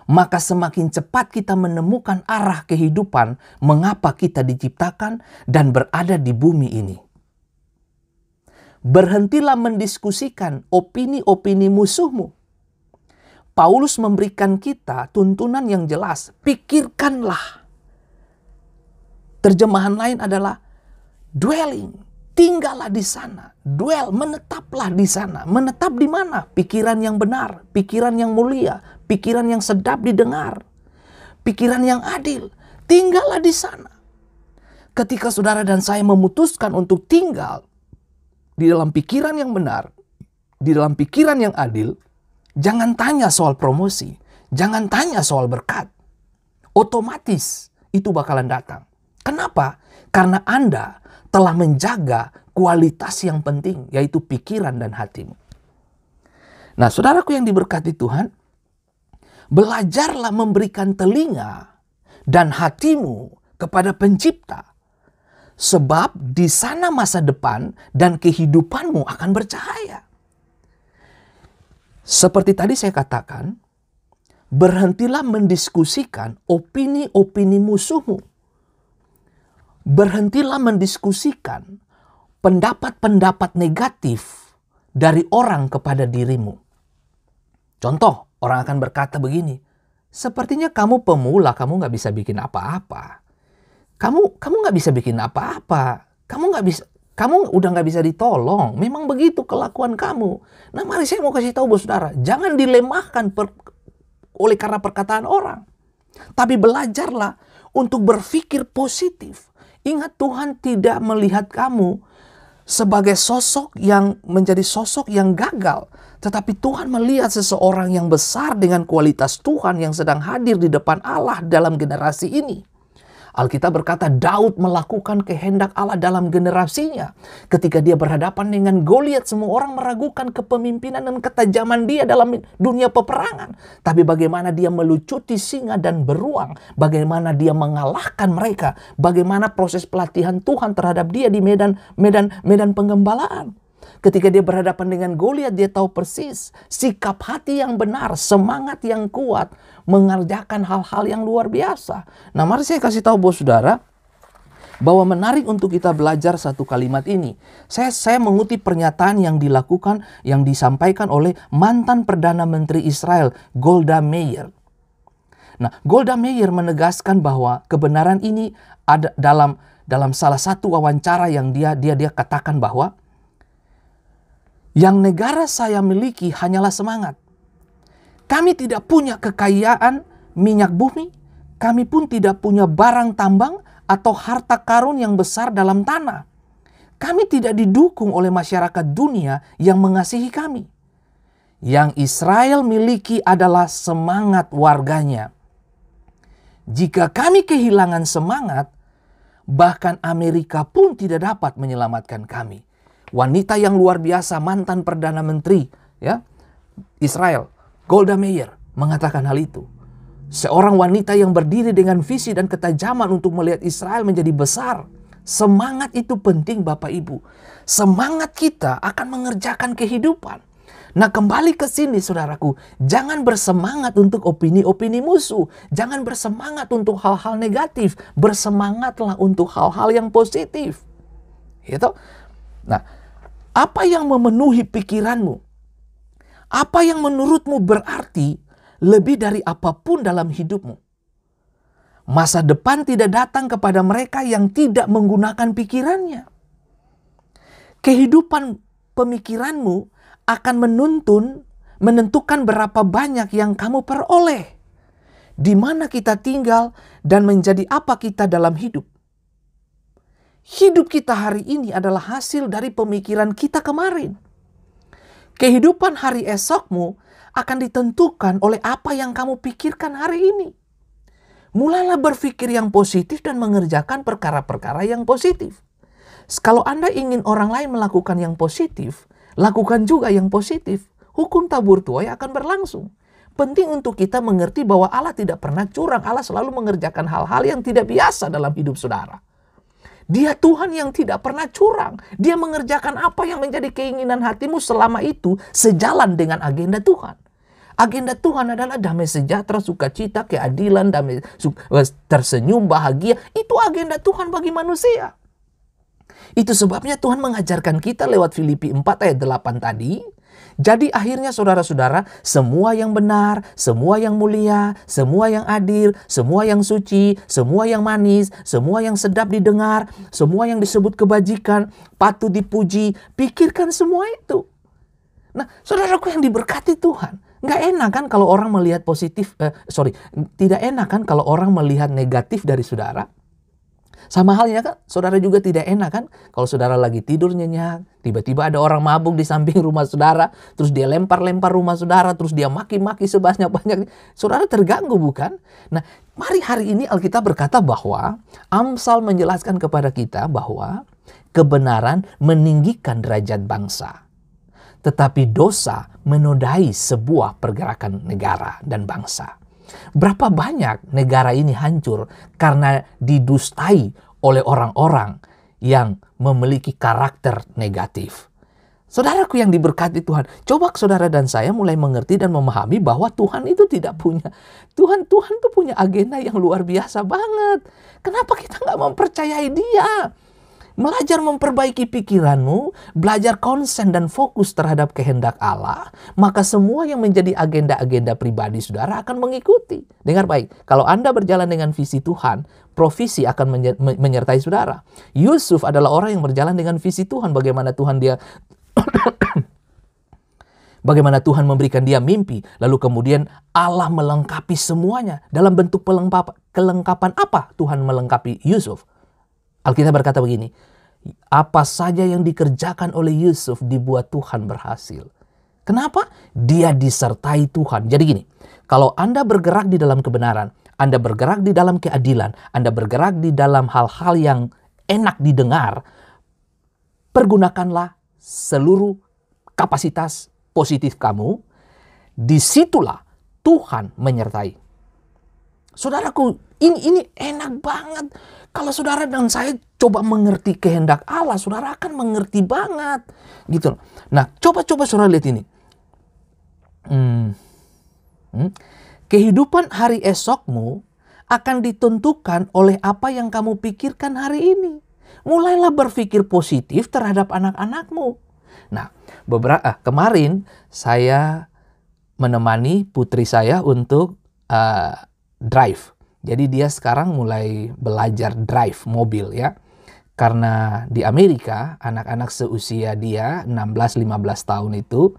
S1: maka semakin cepat kita menemukan arah kehidupan, mengapa kita diciptakan dan berada di bumi ini. Berhentilah mendiskusikan opini-opini musuhmu. Paulus memberikan kita tuntunan yang jelas, pikirkanlah. Terjemahan lain adalah dwelling, tinggallah di sana, duel, menetaplah di sana. Menetap di mana? Pikiran yang benar, pikiran yang mulia, pikiran yang sedap didengar, pikiran yang adil. Tinggallah di sana. Ketika saudara dan saya memutuskan untuk tinggal di dalam pikiran yang benar, di dalam pikiran yang adil, jangan tanya soal promosi, jangan tanya soal berkat. Otomatis itu bakalan datang. Kenapa? Karena Anda telah menjaga kualitas yang penting, yaitu pikiran dan hatimu. Nah, saudaraku yang diberkati Tuhan, belajarlah memberikan telinga dan hatimu kepada Pencipta, sebab di sana masa depan dan kehidupanmu akan bercahaya. Seperti tadi saya katakan, berhentilah mendiskusikan opini-opini musuhmu berhentilah mendiskusikan pendapat-pendapat negatif dari orang kepada dirimu. Contoh, orang akan berkata begini, sepertinya kamu pemula, kamu nggak bisa bikin apa-apa. Kamu kamu nggak bisa bikin apa-apa. Kamu nggak bisa kamu udah nggak bisa ditolong. Memang begitu kelakuan kamu. Nah, mari saya mau kasih tahu buat saudara, jangan dilemahkan per, oleh karena perkataan orang. Tapi belajarlah untuk berpikir positif. Ingat Tuhan tidak melihat kamu sebagai sosok yang menjadi sosok yang gagal, tetapi Tuhan melihat seseorang yang besar dengan kualitas Tuhan yang sedang hadir di depan Allah dalam generasi ini. Alkitab berkata Daud melakukan kehendak Allah dalam generasinya. Ketika dia berhadapan dengan Goliat, semua orang meragukan kepemimpinan dan ketajaman dia dalam dunia peperangan. Tapi bagaimana dia melucuti singa dan beruang, bagaimana dia mengalahkan mereka, bagaimana proses pelatihan Tuhan terhadap dia di medan medan medan penggembalaan. Ketika dia berhadapan dengan Goliat, dia tahu persis sikap hati yang benar, semangat yang kuat, mengerjakan hal-hal yang luar biasa. Nah, mari saya kasih tahu bos saudara, bahwa menarik untuk kita belajar satu kalimat ini. Saya saya mengutip pernyataan yang dilakukan yang disampaikan oleh mantan perdana menteri Israel Golda Meir. Nah, Golda Meir menegaskan bahwa kebenaran ini ada dalam dalam salah satu wawancara yang dia dia dia katakan bahwa yang negara saya miliki hanyalah semangat. Kami tidak punya kekayaan minyak bumi, kami pun tidak punya barang tambang atau harta karun yang besar dalam tanah. Kami tidak didukung oleh masyarakat dunia yang mengasihi kami. Yang Israel miliki adalah semangat warganya. Jika kami kehilangan semangat, bahkan Amerika pun tidak dapat menyelamatkan kami wanita yang luar biasa mantan perdana menteri ya Israel Golda Meir mengatakan hal itu. Seorang wanita yang berdiri dengan visi dan ketajaman untuk melihat Israel menjadi besar. Semangat itu penting Bapak Ibu. Semangat kita akan mengerjakan kehidupan. Nah kembali ke sini saudaraku, jangan bersemangat untuk opini-opini musuh. Jangan bersemangat untuk hal-hal negatif. Bersemangatlah untuk hal-hal yang positif. Gitu. Nah, apa yang memenuhi pikiranmu? Apa yang menurutmu berarti lebih dari apapun dalam hidupmu? Masa depan tidak datang kepada mereka yang tidak menggunakan pikirannya. Kehidupan pemikiranmu akan menuntun, menentukan berapa banyak yang kamu peroleh, di mana kita tinggal, dan menjadi apa kita dalam hidup hidup kita hari ini adalah hasil dari pemikiran kita kemarin. Kehidupan hari esokmu akan ditentukan oleh apa yang kamu pikirkan hari ini. Mulailah berpikir yang positif dan mengerjakan perkara-perkara yang positif. Kalau Anda ingin orang lain melakukan yang positif, lakukan juga yang positif. Hukum tabur tuai akan berlangsung. Penting untuk kita mengerti bahwa Allah tidak pernah curang. Allah selalu mengerjakan hal-hal yang tidak biasa dalam hidup saudara. Dia Tuhan yang tidak pernah curang. Dia mengerjakan apa yang menjadi keinginan hatimu selama itu sejalan dengan agenda Tuhan. Agenda Tuhan adalah damai sejahtera, sukacita, keadilan, damai tersenyum, bahagia. Itu agenda Tuhan bagi manusia. Itu sebabnya Tuhan mengajarkan kita lewat Filipi 4 ayat 8 tadi jadi akhirnya saudara-saudara, semua yang benar, semua yang mulia, semua yang adil, semua yang suci, semua yang manis, semua yang sedap didengar, semua yang disebut kebajikan, patut dipuji, pikirkan semua itu. Nah, saudaraku yang diberkati Tuhan, nggak enak kan kalau orang melihat positif, eh, sorry, tidak enak kan kalau orang melihat negatif dari saudara. Sama halnya kan, saudara juga tidak enak kan? Kalau saudara lagi tidur nyenyak, tiba-tiba ada orang mabuk di samping rumah saudara, terus dia lempar-lempar rumah saudara, terus dia maki-maki sebanyak-banyak. Saudara terganggu bukan? Nah, mari hari ini Alkitab berkata bahwa Amsal menjelaskan kepada kita bahwa kebenaran meninggikan derajat bangsa. Tetapi dosa menodai sebuah pergerakan negara dan bangsa. Berapa banyak negara ini hancur karena didustai oleh orang-orang yang memiliki karakter negatif. Saudaraku yang diberkati Tuhan, coba saudara dan saya mulai mengerti dan memahami bahwa Tuhan itu tidak punya Tuhan Tuhan itu punya agenda yang luar biasa banget. Kenapa kita nggak mempercayai Dia? Belajar memperbaiki pikiranmu, belajar konsen dan fokus terhadap kehendak Allah, maka semua yang menjadi agenda-agenda pribadi saudara akan mengikuti. Dengar baik, kalau Anda berjalan dengan visi Tuhan, provisi akan menyertai saudara. Yusuf adalah orang yang berjalan dengan visi Tuhan, bagaimana Tuhan dia [COUGHS] bagaimana Tuhan memberikan dia mimpi, lalu kemudian Allah melengkapi semuanya dalam bentuk kelengkapan apa Tuhan melengkapi Yusuf? Alkitab berkata begini, apa saja yang dikerjakan oleh Yusuf dibuat Tuhan berhasil. Kenapa? Dia disertai Tuhan. Jadi gini, kalau Anda bergerak di dalam kebenaran, Anda bergerak di dalam keadilan, Anda bergerak di dalam hal-hal yang enak didengar, pergunakanlah seluruh kapasitas positif kamu. Disitulah Tuhan menyertai. Saudaraku, ini, ini enak banget. Kalau saudara dan saya coba mengerti kehendak Allah, saudara akan mengerti banget. Gitu loh. Nah, coba-coba saudara lihat ini. Hmm. Hmm. Kehidupan hari esokmu akan ditentukan oleh apa yang kamu pikirkan hari ini. Mulailah berpikir positif terhadap anak-anakmu. Nah, beberapa ah, kemarin saya menemani putri saya untuk uh, drive jadi dia sekarang mulai belajar drive mobil ya. Karena di Amerika anak-anak seusia dia 16-15 tahun itu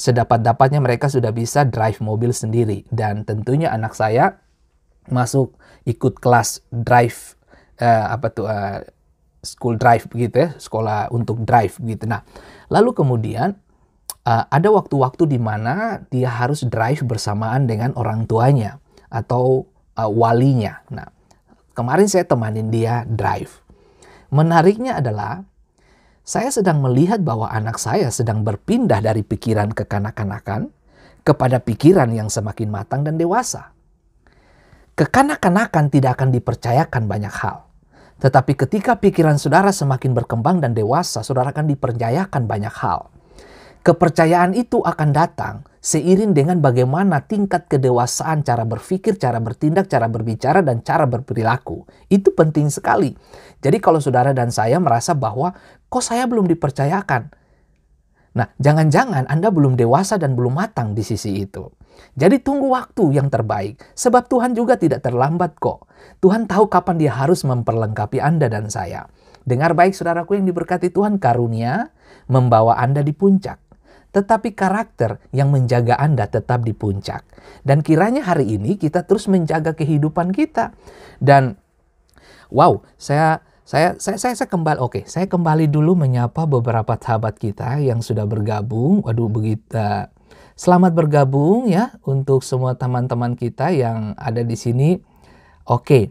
S1: sedapat-dapatnya mereka sudah bisa drive mobil sendiri dan tentunya anak saya masuk ikut kelas drive uh, apa tuh uh, school drive begitu ya, sekolah untuk drive gitu. Nah, lalu kemudian uh, ada waktu-waktu di mana dia harus drive bersamaan dengan orang tuanya atau uh, walinya. Nah, kemarin saya temanin dia drive. Menariknya adalah saya sedang melihat bahwa anak saya sedang berpindah dari pikiran ke kanak kanakan kepada pikiran yang semakin matang dan dewasa. Kekanak-kanakan tidak akan dipercayakan banyak hal. Tetapi ketika pikiran saudara semakin berkembang dan dewasa, saudara akan dipercayakan banyak hal. Kepercayaan itu akan datang seiring dengan bagaimana tingkat kedewasaan cara berpikir, cara bertindak, cara berbicara, dan cara berperilaku. Itu penting sekali. Jadi kalau saudara dan saya merasa bahwa kok saya belum dipercayakan. Nah, jangan-jangan Anda belum dewasa dan belum matang di sisi itu. Jadi tunggu waktu yang terbaik, sebab Tuhan juga tidak terlambat kok. Tuhan tahu kapan dia harus memperlengkapi Anda dan saya. Dengar baik saudaraku yang diberkati Tuhan karunia membawa Anda di puncak tetapi karakter yang menjaga Anda tetap di puncak. Dan kiranya hari ini kita terus menjaga kehidupan kita. Dan wow, saya saya saya saya, saya kembali oke, okay, saya kembali dulu menyapa beberapa sahabat kita yang sudah bergabung. Waduh begitu eh, selamat bergabung ya untuk semua teman-teman kita yang ada di sini. Oke. Okay.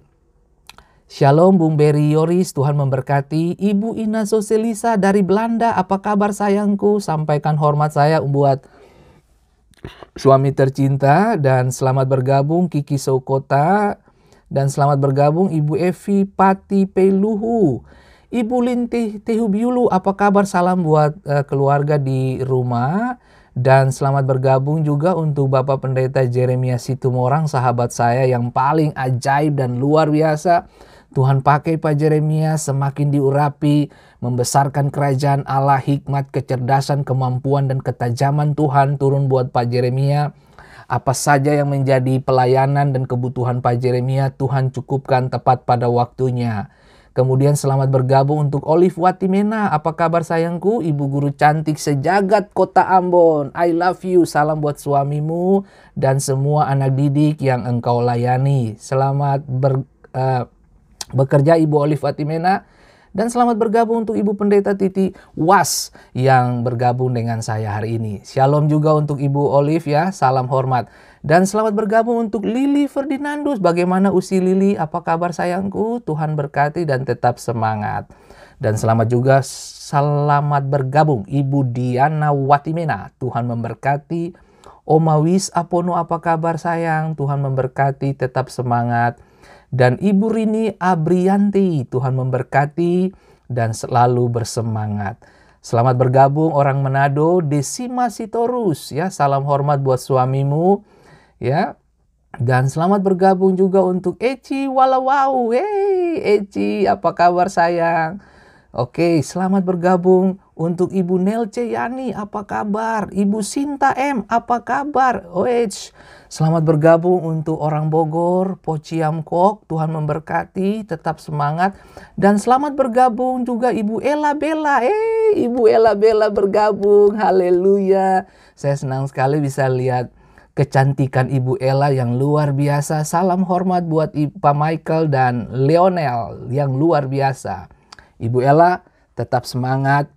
S1: Shalom Bung Beri Yoris, Tuhan memberkati Ibu Ina Soselisa dari Belanda. Apa kabar sayangku? Sampaikan hormat saya buat suami tercinta dan selamat bergabung Kiki Sokota dan selamat bergabung Ibu Evi Pati Peluhu. Ibu Lintih Tehubiulu, apa kabar? Salam buat uh, keluarga di rumah. Dan selamat bergabung juga untuk Bapak Pendeta Jeremia Situmorang, sahabat saya yang paling ajaib dan luar biasa Tuhan pakai Pak Jeremia semakin diurapi, membesarkan kerajaan Allah, hikmat, kecerdasan, kemampuan, dan ketajaman Tuhan turun buat Pak Jeremia. Apa saja yang menjadi pelayanan dan kebutuhan Pak Jeremia, Tuhan cukupkan tepat pada waktunya. Kemudian selamat bergabung untuk Olive Watimena. Apa kabar sayangku? Ibu guru cantik sejagat kota Ambon. I love you. Salam buat suamimu dan semua anak didik yang engkau layani. Selamat ber... Uh, bekerja Ibu Olive Fatimena dan selamat bergabung untuk Ibu Pendeta Titi Was yang bergabung dengan saya hari ini. Shalom juga untuk Ibu Olive ya, salam hormat. Dan selamat bergabung untuk Lili Ferdinandus. Bagaimana usi Lili? Apa kabar sayangku? Tuhan berkati dan tetap semangat. Dan selamat juga selamat bergabung Ibu Diana Watimena. Tuhan memberkati. Oma Wis Apono apa kabar sayang? Tuhan memberkati tetap semangat dan Ibu Rini Abrianti. Tuhan memberkati dan selalu bersemangat. Selamat bergabung orang Manado, Desima Sitorus ya. Salam hormat buat suamimu ya. Dan selamat bergabung juga untuk Eci Walawau. Hey, Eci, apa kabar sayang? Oke, selamat bergabung untuk Ibu Nelce Yani, apa kabar? Ibu Sinta M, apa kabar? Oh, selamat bergabung untuk orang Bogor, Pociam Kok, Tuhan memberkati, tetap semangat. Dan selamat bergabung juga Ibu Ella Bella. Eh, Ibu Ella Bella bergabung. Haleluya. Saya senang sekali bisa lihat kecantikan Ibu Ella yang luar biasa. Salam hormat buat Ipa Michael dan Leonel yang luar biasa. Ibu Ella tetap semangat,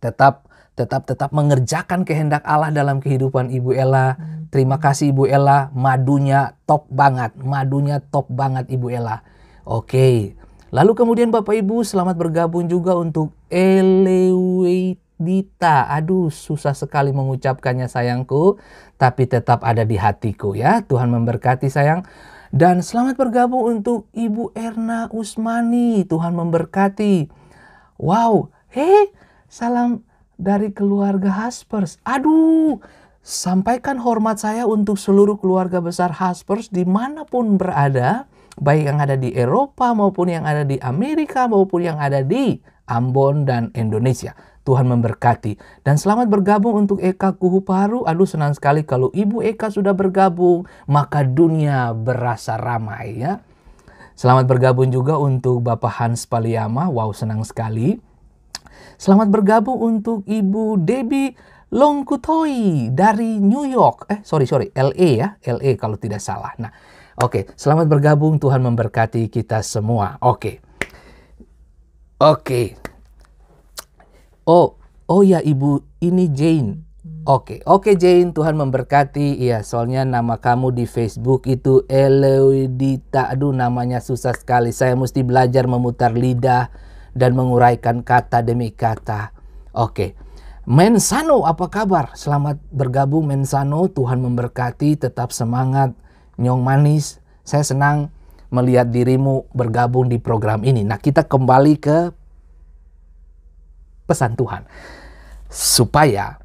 S1: tetap tetap tetap mengerjakan kehendak Allah dalam kehidupan Ibu Ella. Hmm. Terima kasih Ibu Ella, madunya top banget, madunya top banget Ibu Ella. Oke. Lalu kemudian Bapak Ibu selamat bergabung juga untuk Dita. Aduh, susah sekali mengucapkannya sayangku, tapi tetap ada di hatiku ya. Tuhan memberkati sayang. Dan selamat bergabung untuk Ibu Erna Usmani. Tuhan memberkati. Wow, hei Salam dari keluarga Haspers. Aduh, sampaikan hormat saya untuk seluruh keluarga besar Haspers dimanapun berada, baik yang ada di Eropa maupun yang ada di Amerika maupun yang ada di Ambon dan Indonesia. Tuhan memberkati. Dan selamat bergabung untuk Eka Kuhu Paru. Aduh senang sekali kalau Ibu Eka sudah bergabung, maka dunia berasa ramai ya. Selamat bergabung juga untuk Bapak Hans Paliama. Wow senang sekali. Selamat bergabung untuk Ibu Debbie Longkutoi dari New York. Eh, sorry, sorry, LA ya. LA kalau tidak salah. Nah, oke. Okay. Selamat bergabung. Tuhan memberkati kita semua. Oke. Okay. Oke. Okay. Oh, oh ya Ibu, ini Jane. Oke, okay. oke okay, Jane, Tuhan memberkati. Iya, soalnya nama kamu di Facebook itu Eloidita. Aduh, namanya susah sekali. Saya mesti belajar memutar lidah dan menguraikan kata demi kata. Oke. Mensano apa kabar? Selamat bergabung Mensano. Tuhan memberkati, tetap semangat, nyong manis. Saya senang melihat dirimu bergabung di program ini. Nah, kita kembali ke pesan Tuhan. Supaya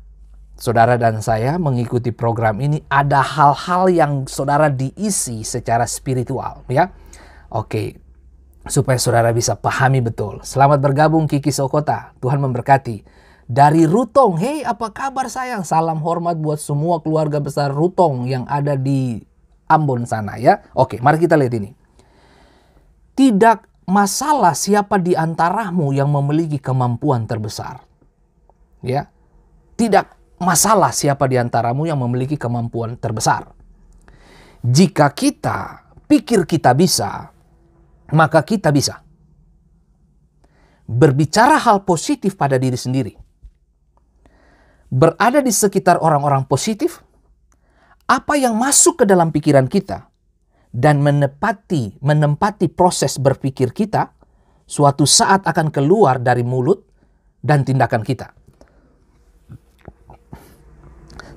S1: saudara dan saya mengikuti program ini ada hal-hal yang saudara diisi secara spiritual ya. Oke, supaya saudara bisa pahami betul. Selamat bergabung Kiki Sokota. Tuhan memberkati. Dari Rutong, hei apa kabar sayang? Salam hormat buat semua keluarga besar Rutong yang ada di Ambon sana ya. Oke, mari kita lihat ini. Tidak masalah siapa di antaramu yang memiliki kemampuan terbesar. Ya. Tidak masalah siapa di antaramu yang memiliki kemampuan terbesar. Jika kita pikir kita bisa, maka kita bisa berbicara hal positif pada diri sendiri, berada di sekitar orang-orang positif, apa yang masuk ke dalam pikiran kita dan menepati menempati proses berpikir kita suatu saat akan keluar dari mulut dan tindakan kita.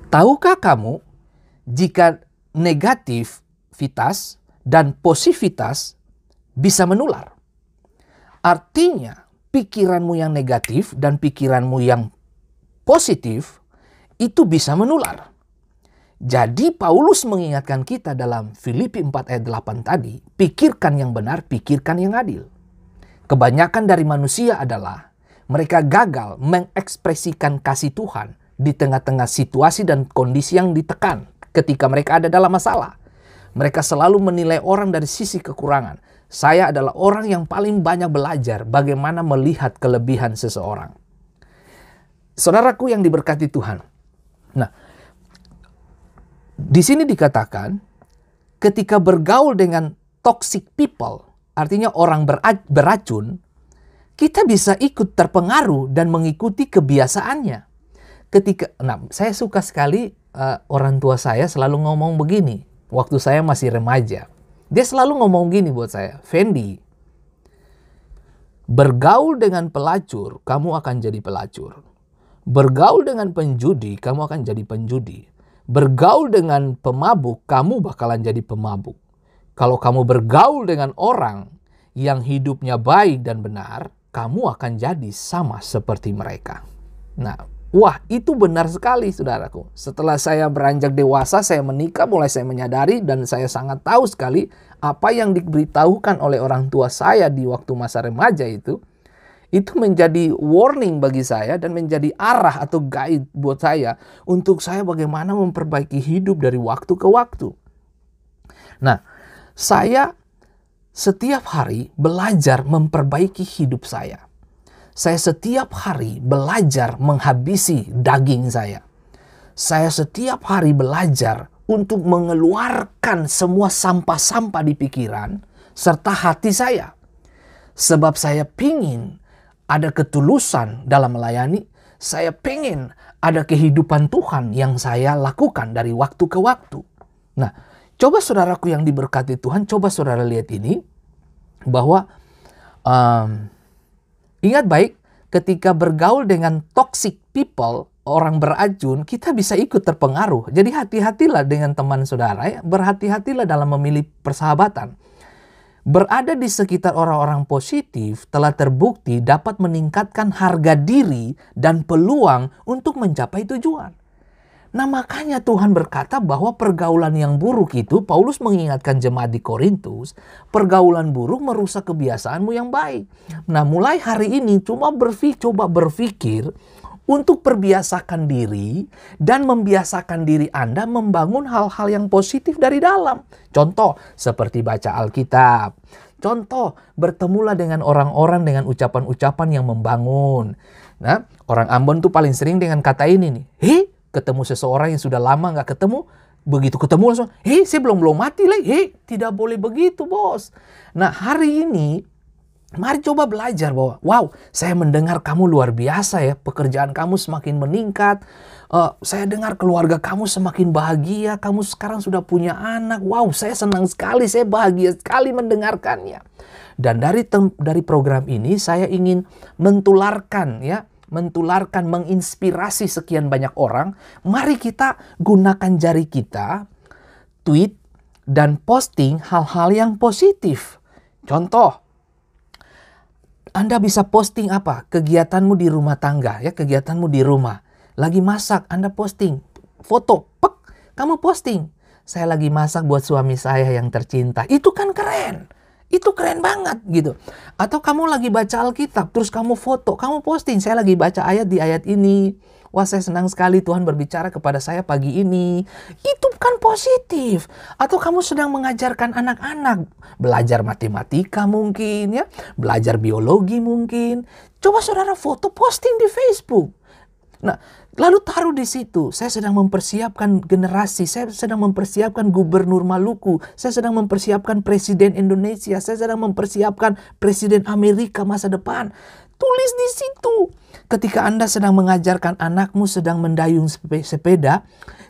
S1: Tahukah kamu jika negativitas dan positivitas bisa menular. Artinya, pikiranmu yang negatif dan pikiranmu yang positif itu bisa menular. Jadi Paulus mengingatkan kita dalam Filipi 4 ayat 8 tadi, pikirkan yang benar, pikirkan yang adil. Kebanyakan dari manusia adalah mereka gagal mengekspresikan kasih Tuhan di tengah-tengah situasi dan kondisi yang ditekan ketika mereka ada dalam masalah. Mereka selalu menilai orang dari sisi kekurangan. Saya adalah orang yang paling banyak belajar bagaimana melihat kelebihan seseorang. Saudaraku yang diberkati Tuhan. Nah, di sini dikatakan ketika bergaul dengan toxic people, artinya orang beracun, kita bisa ikut terpengaruh dan mengikuti kebiasaannya. Ketika, nah, saya suka sekali uh, orang tua saya selalu ngomong begini waktu saya masih remaja. Dia selalu ngomong gini buat saya, Fendi, bergaul dengan pelacur, kamu akan jadi pelacur. Bergaul dengan penjudi, kamu akan jadi penjudi. Bergaul dengan pemabuk, kamu bakalan jadi pemabuk. Kalau kamu bergaul dengan orang yang hidupnya baik dan benar, kamu akan jadi sama seperti mereka. Nah, Wah, itu benar sekali, saudaraku. Setelah saya beranjak dewasa, saya menikah, mulai saya menyadari, dan saya sangat tahu sekali apa yang diberitahukan oleh orang tua saya di waktu masa remaja itu. Itu menjadi warning bagi saya dan menjadi arah atau guide buat saya untuk saya bagaimana memperbaiki hidup dari waktu ke waktu. Nah, saya setiap hari belajar memperbaiki hidup saya saya setiap hari belajar menghabisi daging saya. Saya setiap hari belajar untuk mengeluarkan semua sampah-sampah di pikiran serta hati saya. Sebab saya pingin ada ketulusan dalam melayani, saya pengen ada kehidupan Tuhan yang saya lakukan dari waktu ke waktu. Nah, coba saudaraku yang diberkati Tuhan, coba saudara lihat ini bahwa um, Ingat baik, ketika bergaul dengan toxic people, orang beracun, kita bisa ikut terpengaruh. Jadi hati-hatilah dengan teman saudara ya, berhati-hatilah dalam memilih persahabatan. Berada di sekitar orang-orang positif telah terbukti dapat meningkatkan harga diri dan peluang untuk mencapai tujuan. Nah makanya Tuhan berkata bahwa pergaulan yang buruk itu, Paulus mengingatkan jemaat di Korintus, pergaulan buruk merusak kebiasaanmu yang baik. Nah mulai hari ini cuma berfi coba berpikir untuk perbiasakan diri dan membiasakan diri Anda membangun hal-hal yang positif dari dalam. Contoh seperti baca Alkitab. Contoh bertemulah dengan orang-orang dengan ucapan-ucapan yang membangun. Nah, orang Ambon tuh paling sering dengan kata ini nih. Hei, ketemu seseorang yang sudah lama nggak ketemu, begitu ketemu langsung, hei saya belum belum mati lagi, hei tidak boleh begitu bos. Nah hari ini Mari coba belajar bahwa, wow, saya mendengar kamu luar biasa ya, pekerjaan kamu semakin meningkat, uh, saya dengar keluarga kamu semakin bahagia, kamu sekarang sudah punya anak, wow, saya senang sekali, saya bahagia sekali mendengarkannya. Dan dari dari program ini saya ingin mentularkan ya mentularkan, menginspirasi sekian banyak orang, mari kita gunakan jari kita, tweet, dan posting hal-hal yang positif. Contoh, Anda bisa posting apa? Kegiatanmu di rumah tangga, ya, kegiatanmu di rumah. Lagi masak, Anda posting foto, pek, kamu posting. Saya lagi masak buat suami saya yang tercinta. Itu kan keren itu keren banget gitu. Atau kamu lagi baca Alkitab, terus kamu foto, kamu posting, saya lagi baca ayat di ayat ini. Wah saya senang sekali Tuhan berbicara kepada saya pagi ini. Itu kan positif. Atau kamu sedang mengajarkan anak-anak. Belajar matematika mungkin ya. Belajar biologi mungkin. Coba saudara foto posting di Facebook. Nah Lalu taruh di situ, saya sedang mempersiapkan generasi, saya sedang mempersiapkan gubernur Maluku, saya sedang mempersiapkan presiden Indonesia, saya sedang mempersiapkan presiden Amerika masa depan. Tulis di situ. Ketika Anda sedang mengajarkan anakmu sedang mendayung sepeda,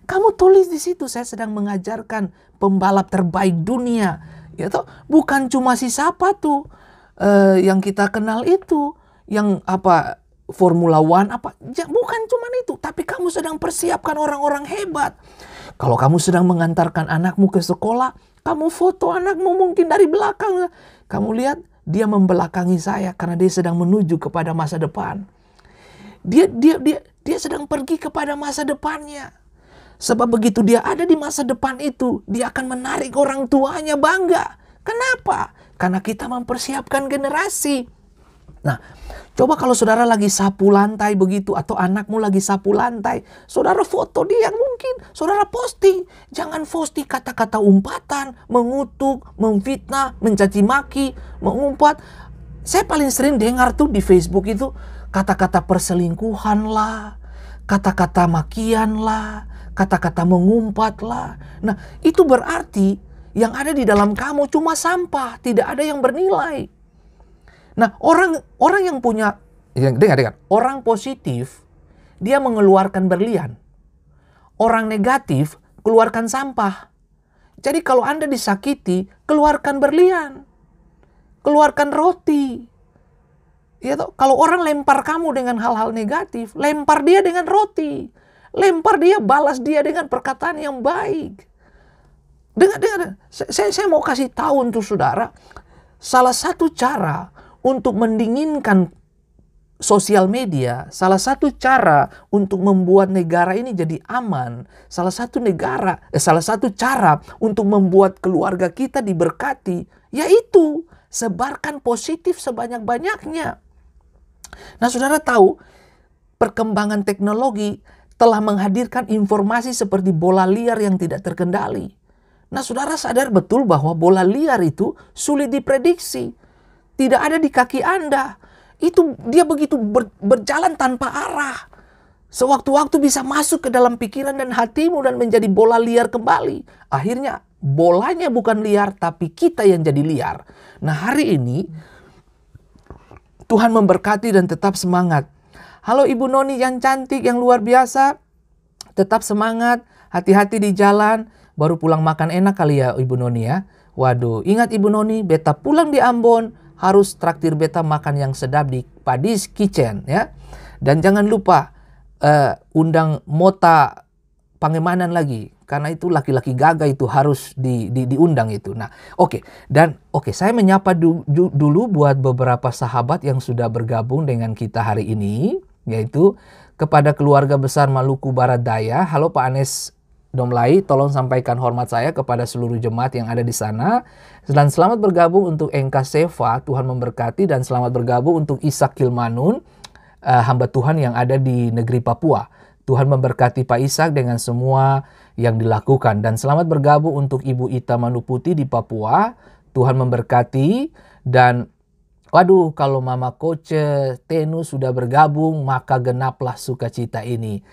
S1: kamu tulis di situ saya sedang mengajarkan pembalap terbaik dunia. Ya toh, bukan cuma si siapa tuh uh, yang kita kenal itu, yang apa Formula One apa? Ya, bukan cuma itu, tapi kamu sedang persiapkan orang-orang hebat. Kalau kamu sedang mengantarkan anakmu ke sekolah, kamu foto anakmu mungkin dari belakang. Kamu lihat dia membelakangi saya karena dia sedang menuju kepada masa depan. Dia dia dia dia sedang pergi kepada masa depannya. Sebab begitu dia ada di masa depan itu, dia akan menarik orang tuanya bangga. Kenapa? Karena kita mempersiapkan generasi Nah, coba kalau saudara lagi sapu lantai begitu atau anakmu lagi sapu lantai, saudara foto dia mungkin, saudara posting. Jangan posting kata-kata umpatan, mengutuk, memfitnah, mencaci maki, mengumpat. Saya paling sering dengar tuh di Facebook itu kata-kata perselingkuhan lah, kata-kata makian lah, kata-kata mengumpat lah. Nah, itu berarti yang ada di dalam kamu cuma sampah, tidak ada yang bernilai. Nah, orang orang yang punya dengar dengar, orang positif dia mengeluarkan berlian. Orang negatif keluarkan sampah. Jadi kalau Anda disakiti, keluarkan berlian. Keluarkan roti. Ya toh, kalau orang lempar kamu dengan hal-hal negatif, lempar dia dengan roti. Lempar dia, balas dia dengan perkataan yang baik. Dengar, dengar. Saya, saya mau kasih tahu untuk saudara, salah satu cara untuk mendinginkan sosial media, salah satu cara untuk membuat negara ini jadi aman, salah satu negara, eh, salah satu cara untuk membuat keluarga kita diberkati, yaitu sebarkan positif sebanyak-banyaknya. Nah, saudara tahu, perkembangan teknologi telah menghadirkan informasi seperti bola liar yang tidak terkendali. Nah, saudara sadar betul bahwa bola liar itu sulit diprediksi tidak ada di kaki Anda. Itu dia begitu ber, berjalan tanpa arah. Sewaktu-waktu bisa masuk ke dalam pikiran dan hatimu dan menjadi bola liar kembali. Akhirnya bolanya bukan liar tapi kita yang jadi liar. Nah, hari ini Tuhan memberkati dan tetap semangat. Halo Ibu Noni yang cantik, yang luar biasa. Tetap semangat, hati-hati di jalan. Baru pulang makan enak kali ya Ibu Noni ya. Waduh, ingat Ibu Noni, beta pulang di Ambon, harus traktir beta makan yang sedap di Padis Kitchen ya. Dan jangan lupa uh, undang Mota Pangemanan lagi karena itu laki-laki gaga itu harus di, di, diundang itu. Nah, oke okay. dan oke okay, saya menyapa du, du, dulu buat beberapa sahabat yang sudah bergabung dengan kita hari ini yaitu kepada keluarga besar Maluku Barat Daya. Halo Pak Anes Domlai, tolong sampaikan hormat saya kepada seluruh jemaat yang ada di sana. Dan selamat bergabung untuk Engka Seva, Tuhan memberkati. Dan selamat bergabung untuk Isak Kilmanun, uh, hamba Tuhan yang ada di negeri Papua. Tuhan memberkati Pak Isak dengan semua yang dilakukan. Dan selamat bergabung untuk Ibu Ita Manuputi di Papua. Tuhan memberkati dan Waduh, kalau Mama Koce Tenu sudah bergabung, maka genaplah sukacita ini.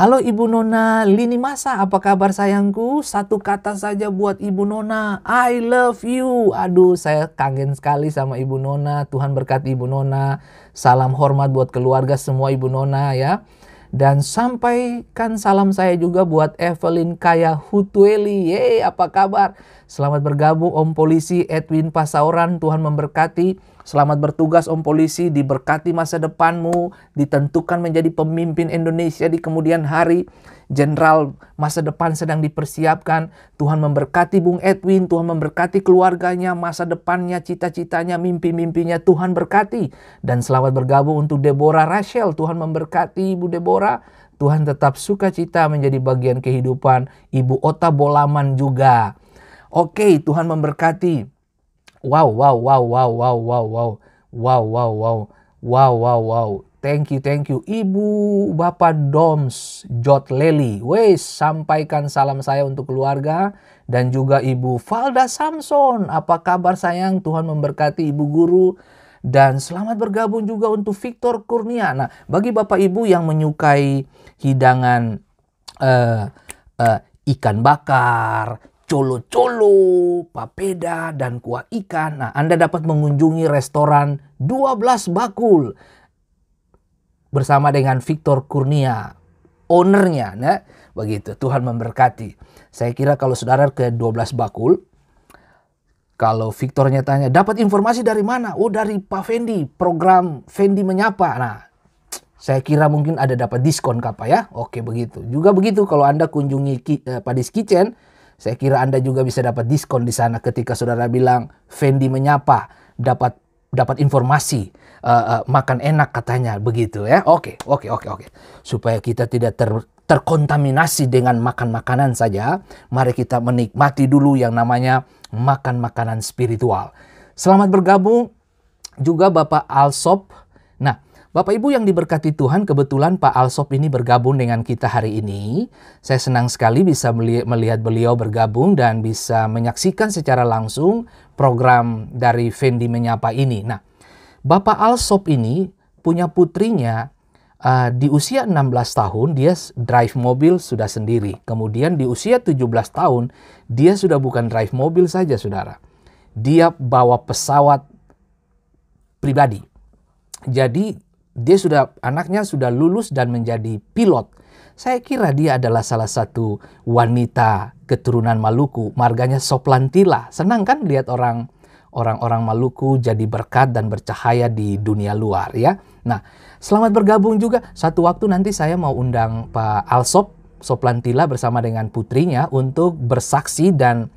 S1: Halo Ibu Nona, Lini Masa apa kabar sayangku? Satu kata saja buat Ibu Nona, I love you. Aduh, saya kangen sekali sama Ibu Nona. Tuhan berkati Ibu Nona. Salam hormat buat keluarga semua Ibu Nona ya. Dan sampaikan salam saya juga buat Evelyn Kaya Hutueli. Yeay, apa kabar? Selamat bergabung Om Polisi Edwin Pasauran. Tuhan memberkati. Selamat bertugas Om Polisi, diberkati masa depanmu, ditentukan menjadi pemimpin Indonesia di kemudian hari. Jenderal masa depan sedang dipersiapkan. Tuhan memberkati Bung Edwin, Tuhan memberkati keluarganya, masa depannya, cita-citanya, mimpi-mimpinya Tuhan berkati. Dan selamat bergabung untuk Deborah Rachel, Tuhan memberkati Ibu Deborah. Tuhan tetap sukacita menjadi bagian kehidupan Ibu Ota Bolaman juga. Oke, Tuhan memberkati wow wow wow wow wow wow wow wow wow wow wow wow wow thank you thank you ibu bapak Doms Jot Leli wes sampaikan salam saya untuk keluarga dan juga ibu Valda Samson apa kabar sayang Tuhan memberkati ibu guru dan selamat bergabung juga untuk Victor Kurnia. Nah, bagi Bapak Ibu yang menyukai hidangan uh, uh, ikan bakar, colo-colo, papeda, dan kuah ikan. Nah, Anda dapat mengunjungi restoran 12 Bakul bersama dengan Victor Kurnia, ownernya. Nah, begitu. Tuhan memberkati. Saya kira kalau saudara ke 12 Bakul, kalau Victornya tanya, dapat informasi dari mana? Oh, dari Pak Fendi, program Fendi Menyapa. Nah, saya kira mungkin ada dapat diskon kapa ya. Oke begitu. Juga begitu kalau Anda kunjungi eh, Padis Kitchen, saya kira Anda juga bisa dapat diskon di sana ketika saudara bilang Fendi menyapa, dapat dapat informasi uh, uh, makan enak katanya begitu ya. Oke, oke, oke, oke. Supaya kita tidak ter terkontaminasi dengan makan makanan saja, mari kita menikmati dulu yang namanya makan makanan spiritual. Selamat bergabung juga Bapak Alsop Bapak Ibu yang diberkati Tuhan, kebetulan Pak Alsop ini bergabung dengan kita hari ini. Saya senang sekali bisa melihat beliau bergabung dan bisa menyaksikan secara langsung program dari Fendi Menyapa ini. Nah, Bapak Alsop ini punya putrinya uh, di usia 16 tahun dia drive mobil sudah sendiri. Kemudian di usia 17 tahun dia sudah bukan drive mobil saja, Saudara. Dia bawa pesawat pribadi. Jadi dia sudah anaknya sudah lulus dan menjadi pilot. Saya kira dia adalah salah satu wanita keturunan Maluku, marganya Soplantila. Senang kan lihat orang orang-orang Maluku jadi berkat dan bercahaya di dunia luar ya. Nah, selamat bergabung juga. Satu waktu nanti saya mau undang Pak Alsop Soplantila bersama dengan putrinya untuk bersaksi dan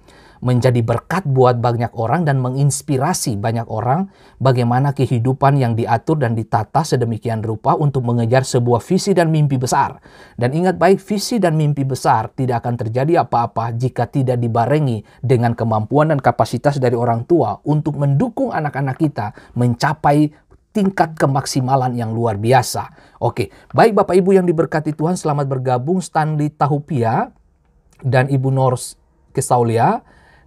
S1: menjadi berkat buat banyak orang dan menginspirasi banyak orang bagaimana kehidupan yang diatur dan ditata sedemikian rupa untuk mengejar sebuah visi dan mimpi besar. Dan ingat baik, visi dan mimpi besar tidak akan terjadi apa-apa jika tidak dibarengi dengan kemampuan dan kapasitas dari orang tua untuk mendukung anak-anak kita mencapai tingkat kemaksimalan yang luar biasa. Oke, baik Bapak Ibu yang diberkati Tuhan, selamat bergabung Stanley Tahupia dan Ibu Nors Kesaulia.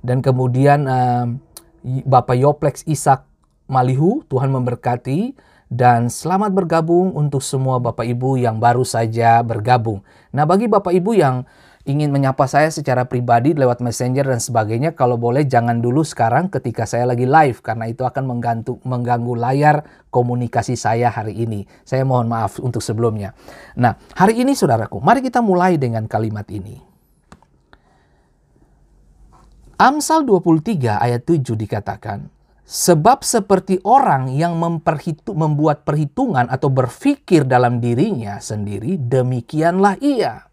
S1: Dan kemudian uh, Bapak Yoplex Isak Malihu, Tuhan memberkati dan selamat bergabung untuk semua Bapak Ibu yang baru saja bergabung. Nah, bagi Bapak Ibu yang ingin menyapa saya secara pribadi lewat messenger dan sebagainya, kalau boleh jangan dulu sekarang ketika saya lagi live karena itu akan menggantu, mengganggu layar komunikasi saya hari ini. Saya mohon maaf untuk sebelumnya. Nah, hari ini saudaraku, mari kita mulai dengan kalimat ini. Amsal 23 ayat 7 dikatakan, Sebab seperti orang yang memperhitu, membuat perhitungan atau berpikir dalam dirinya sendiri, demikianlah ia.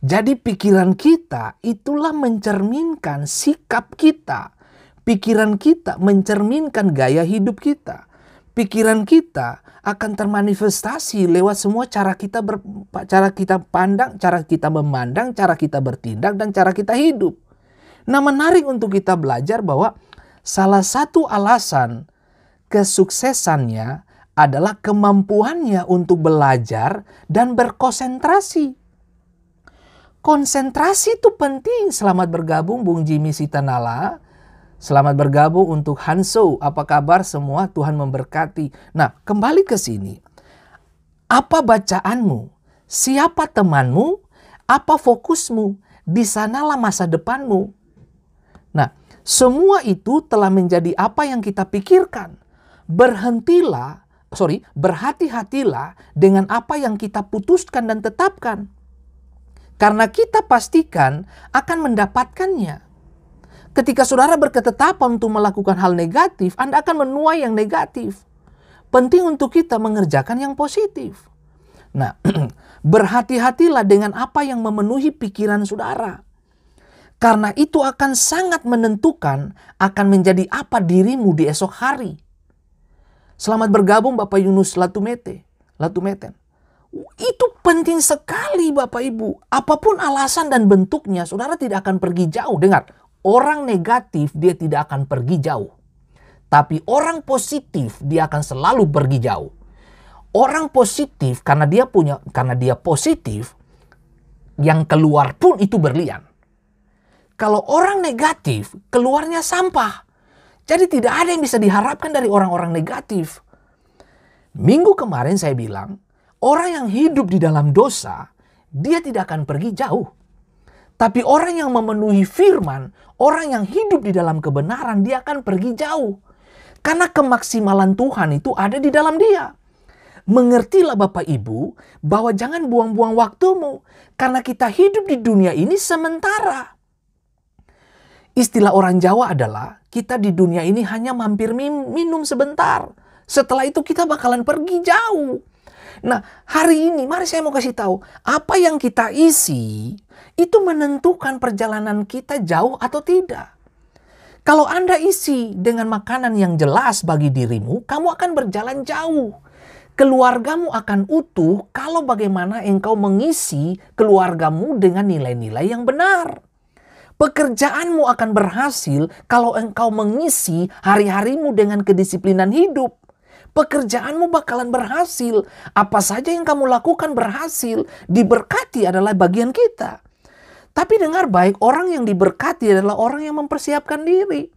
S1: Jadi pikiran kita itulah mencerminkan sikap kita. Pikiran kita mencerminkan gaya hidup kita. Pikiran kita akan termanifestasi lewat semua cara kita ber, cara kita pandang, cara kita memandang, cara kita bertindak dan cara kita hidup. Nah menarik untuk kita belajar bahwa salah satu alasan kesuksesannya adalah kemampuannya untuk belajar dan berkonsentrasi. Konsentrasi itu penting. Selamat bergabung Bung Jimmy Sitanala. Selamat bergabung untuk Hanso. Apa kabar semua? Tuhan memberkati. Nah, kembali ke sini. Apa bacaanmu? Siapa temanmu? Apa fokusmu? Di sanalah masa depanmu Nah, semua itu telah menjadi apa yang kita pikirkan. Berhentilah, sorry, berhati-hatilah dengan apa yang kita putuskan dan tetapkan. Karena kita pastikan akan mendapatkannya. Ketika saudara berketetapan untuk melakukan hal negatif, Anda akan menuai yang negatif. Penting untuk kita mengerjakan yang positif. Nah, [CLEARS THROAT] berhati-hatilah dengan apa yang memenuhi pikiran saudara. Karena itu akan sangat menentukan akan menjadi apa dirimu di esok hari. Selamat bergabung Bapak Yunus Latumete. Latumeten. Itu penting sekali Bapak Ibu. Apapun alasan dan bentuknya, saudara tidak akan pergi jauh. Dengar, orang negatif dia tidak akan pergi jauh. Tapi orang positif dia akan selalu pergi jauh. Orang positif karena dia punya karena dia positif yang keluar pun itu berlian kalau orang negatif, keluarnya sampah. Jadi tidak ada yang bisa diharapkan dari orang-orang negatif. Minggu kemarin saya bilang, orang yang hidup di dalam dosa, dia tidak akan pergi jauh. Tapi orang yang memenuhi firman, orang yang hidup di dalam kebenaran, dia akan pergi jauh. Karena kemaksimalan Tuhan itu ada di dalam dia. Mengertilah Bapak Ibu bahwa jangan buang-buang waktumu. Karena kita hidup di dunia ini sementara. Istilah orang Jawa adalah kita di dunia ini hanya mampir minum sebentar. Setelah itu kita bakalan pergi jauh. Nah, hari ini mari saya mau kasih tahu, apa yang kita isi itu menentukan perjalanan kita jauh atau tidak. Kalau Anda isi dengan makanan yang jelas bagi dirimu, kamu akan berjalan jauh. Keluargamu akan utuh kalau bagaimana engkau mengisi keluargamu dengan nilai-nilai yang benar. Pekerjaanmu akan berhasil kalau engkau mengisi hari-harimu dengan kedisiplinan hidup. Pekerjaanmu bakalan berhasil. Apa saja yang kamu lakukan berhasil. Diberkati adalah bagian kita. Tapi dengar baik, orang yang diberkati adalah orang yang mempersiapkan diri.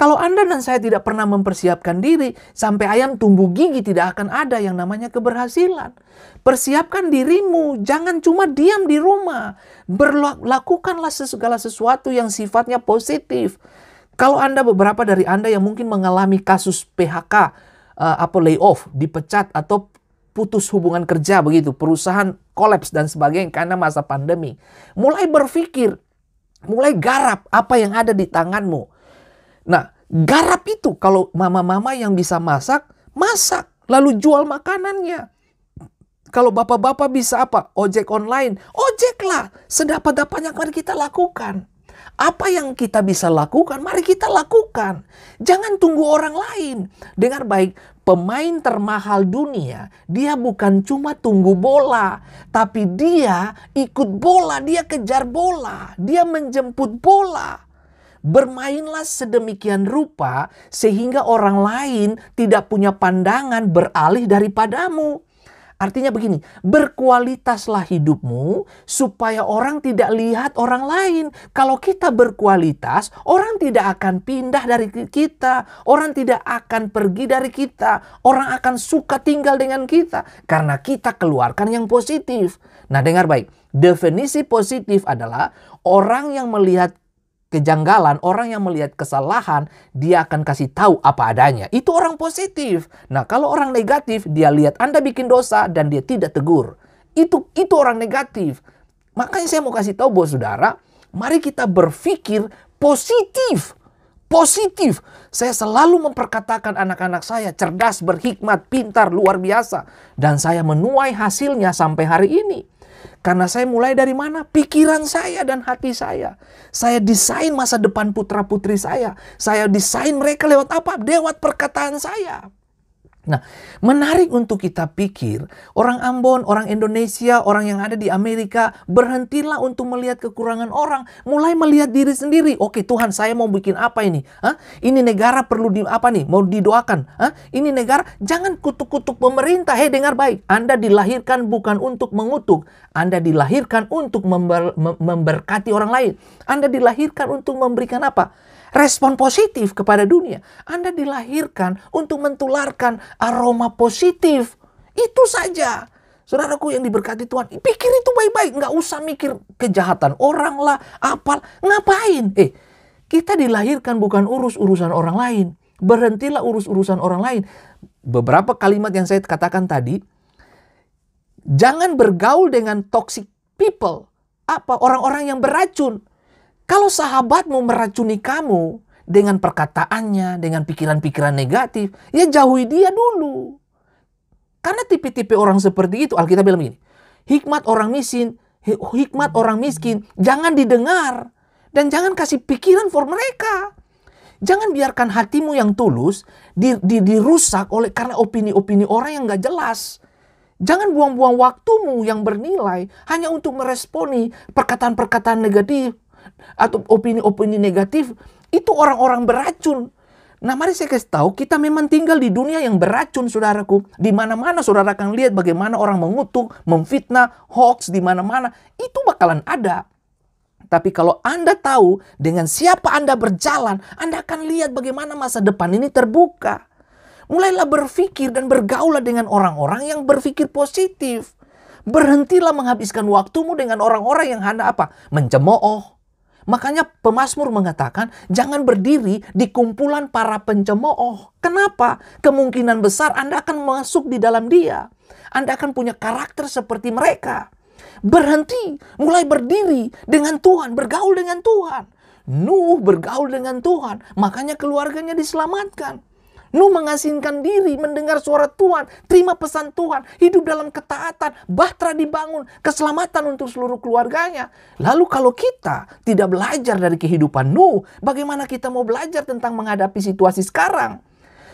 S1: Kalau Anda dan saya tidak pernah mempersiapkan diri, sampai ayam tumbuh gigi tidak akan ada yang namanya keberhasilan. Persiapkan dirimu, jangan cuma diam di rumah. Berlakukanlah segala sesuatu yang sifatnya positif. Kalau Anda beberapa dari Anda yang mungkin mengalami kasus PHK, uh, eh, apa layoff, dipecat atau putus hubungan kerja begitu, perusahaan kolaps dan sebagainya karena masa pandemi. Mulai berpikir, mulai garap apa yang ada di tanganmu Nah, garap itu kalau mama-mama yang bisa masak, masak lalu jual makanannya. Kalau bapak-bapak bisa apa? Ojek online. Ojeklah. Sedapat-dapatnya mari kita lakukan. Apa yang kita bisa lakukan, mari kita lakukan. Jangan tunggu orang lain. Dengar baik, pemain termahal dunia, dia bukan cuma tunggu bola, tapi dia ikut bola, dia kejar bola, dia menjemput bola. Bermainlah sedemikian rupa sehingga orang lain tidak punya pandangan beralih daripadamu. Artinya begini, berkualitaslah hidupmu supaya orang tidak lihat orang lain. Kalau kita berkualitas, orang tidak akan pindah dari kita, orang tidak akan pergi dari kita, orang akan suka tinggal dengan kita karena kita keluarkan yang positif. Nah, dengar baik. Definisi positif adalah orang yang melihat kejanggalan, orang yang melihat kesalahan, dia akan kasih tahu apa adanya. Itu orang positif. Nah, kalau orang negatif, dia lihat Anda bikin dosa dan dia tidak tegur. Itu itu orang negatif. Makanya saya mau kasih tahu buat saudara, mari kita berpikir positif. Positif. Saya selalu memperkatakan anak-anak saya cerdas, berhikmat, pintar, luar biasa. Dan saya menuai hasilnya sampai hari ini. Karena saya mulai dari mana? Pikiran saya dan hati saya. Saya desain masa depan putra-putri saya. Saya desain mereka lewat apa? Lewat perkataan saya. Nah, menarik untuk kita pikir, orang Ambon, orang Indonesia, orang yang ada di Amerika, berhentilah untuk melihat kekurangan orang, mulai melihat diri sendiri. Oke, Tuhan, saya mau bikin apa ini? Hah? Ini negara perlu di apa nih? Mau didoakan? Hah? Ini negara jangan kutuk-kutuk pemerintah. Hei, dengar baik. Anda dilahirkan bukan untuk mengutuk. Anda dilahirkan untuk member, memberkati orang lain. Anda dilahirkan untuk memberikan apa? respon positif kepada dunia. Anda dilahirkan untuk mentularkan aroma positif. Itu saja. Saudaraku yang diberkati Tuhan, pikir itu baik-baik. Nggak usah mikir kejahatan orang lah, apal, ngapain. Eh, kita dilahirkan bukan urus-urusan orang lain. Berhentilah urus-urusan orang lain. Beberapa kalimat yang saya katakan tadi, jangan bergaul dengan toxic people. Apa orang-orang yang beracun, kalau sahabatmu meracuni kamu dengan perkataannya, dengan pikiran-pikiran negatif, ya jauhi dia dulu. Karena tipe-tipe orang seperti itu, Alkitab bilang begini, hikmat orang miskin, hikmat orang miskin, jangan didengar. Dan jangan kasih pikiran for mereka. Jangan biarkan hatimu yang tulus di, di, dirusak oleh karena opini-opini orang yang gak jelas. Jangan buang-buang waktumu yang bernilai hanya untuk meresponi perkataan-perkataan negatif atau opini-opini negatif itu orang-orang beracun. Nah, mari saya kasih tahu, kita memang tinggal di dunia yang beracun, saudaraku. Di mana-mana saudara akan lihat bagaimana orang mengutuk, memfitnah, hoax di mana-mana. Itu bakalan ada. Tapi kalau Anda tahu dengan siapa Anda berjalan, Anda akan lihat bagaimana masa depan ini terbuka. Mulailah berpikir dan bergaulah dengan orang-orang yang berpikir positif. Berhentilah menghabiskan waktumu dengan orang-orang yang Anda apa? Mencemooh, Makanya pemazmur mengatakan jangan berdiri di kumpulan para pencemooh. Kenapa? Kemungkinan besar Anda akan masuk di dalam dia. Anda akan punya karakter seperti mereka. Berhenti, mulai berdiri dengan Tuhan, bergaul dengan Tuhan. Nuh bergaul dengan Tuhan, makanya keluarganya diselamatkan. Nu mengasingkan diri, mendengar suara Tuhan, terima pesan Tuhan, hidup dalam ketaatan, bahtera dibangun, keselamatan untuk seluruh keluarganya. Lalu kalau kita tidak belajar dari kehidupan Nuh, bagaimana kita mau belajar tentang menghadapi situasi sekarang?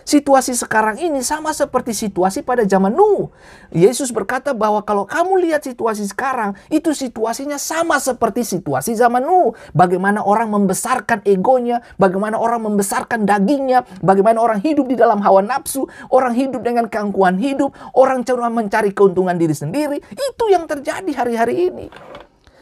S1: Situasi sekarang ini sama seperti situasi pada zaman Nuh. Yesus berkata bahwa kalau kamu lihat situasi sekarang, itu situasinya sama seperti situasi zaman Nuh. Bagaimana orang membesarkan egonya, bagaimana orang membesarkan dagingnya, bagaimana orang hidup di dalam hawa nafsu, orang hidup dengan keangkuhan hidup, orang cuma mencari keuntungan diri sendiri. Itu yang terjadi hari-hari ini.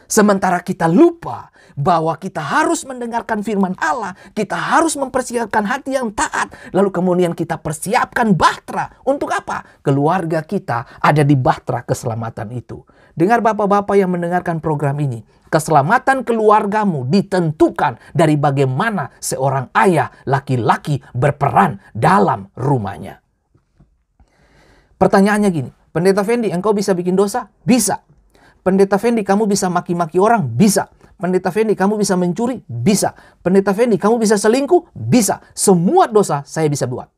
S1: Sementara kita lupa bahwa kita harus mendengarkan firman Allah, kita harus mempersiapkan hati yang taat, lalu kemudian kita persiapkan bahtera. Untuk apa? Keluarga kita ada di bahtera keselamatan itu. Dengar bapak-bapak yang mendengarkan program ini, keselamatan keluargamu ditentukan dari bagaimana seorang ayah laki-laki berperan dalam rumahnya. Pertanyaannya gini, Pendeta Fendi, engkau bisa bikin dosa? Bisa. Pendeta Fendi, kamu bisa maki-maki orang? Bisa. Pendeta Fendi, kamu bisa mencuri? Bisa. Pendeta Fendi, kamu bisa selingkuh? Bisa. Semua dosa saya bisa buat.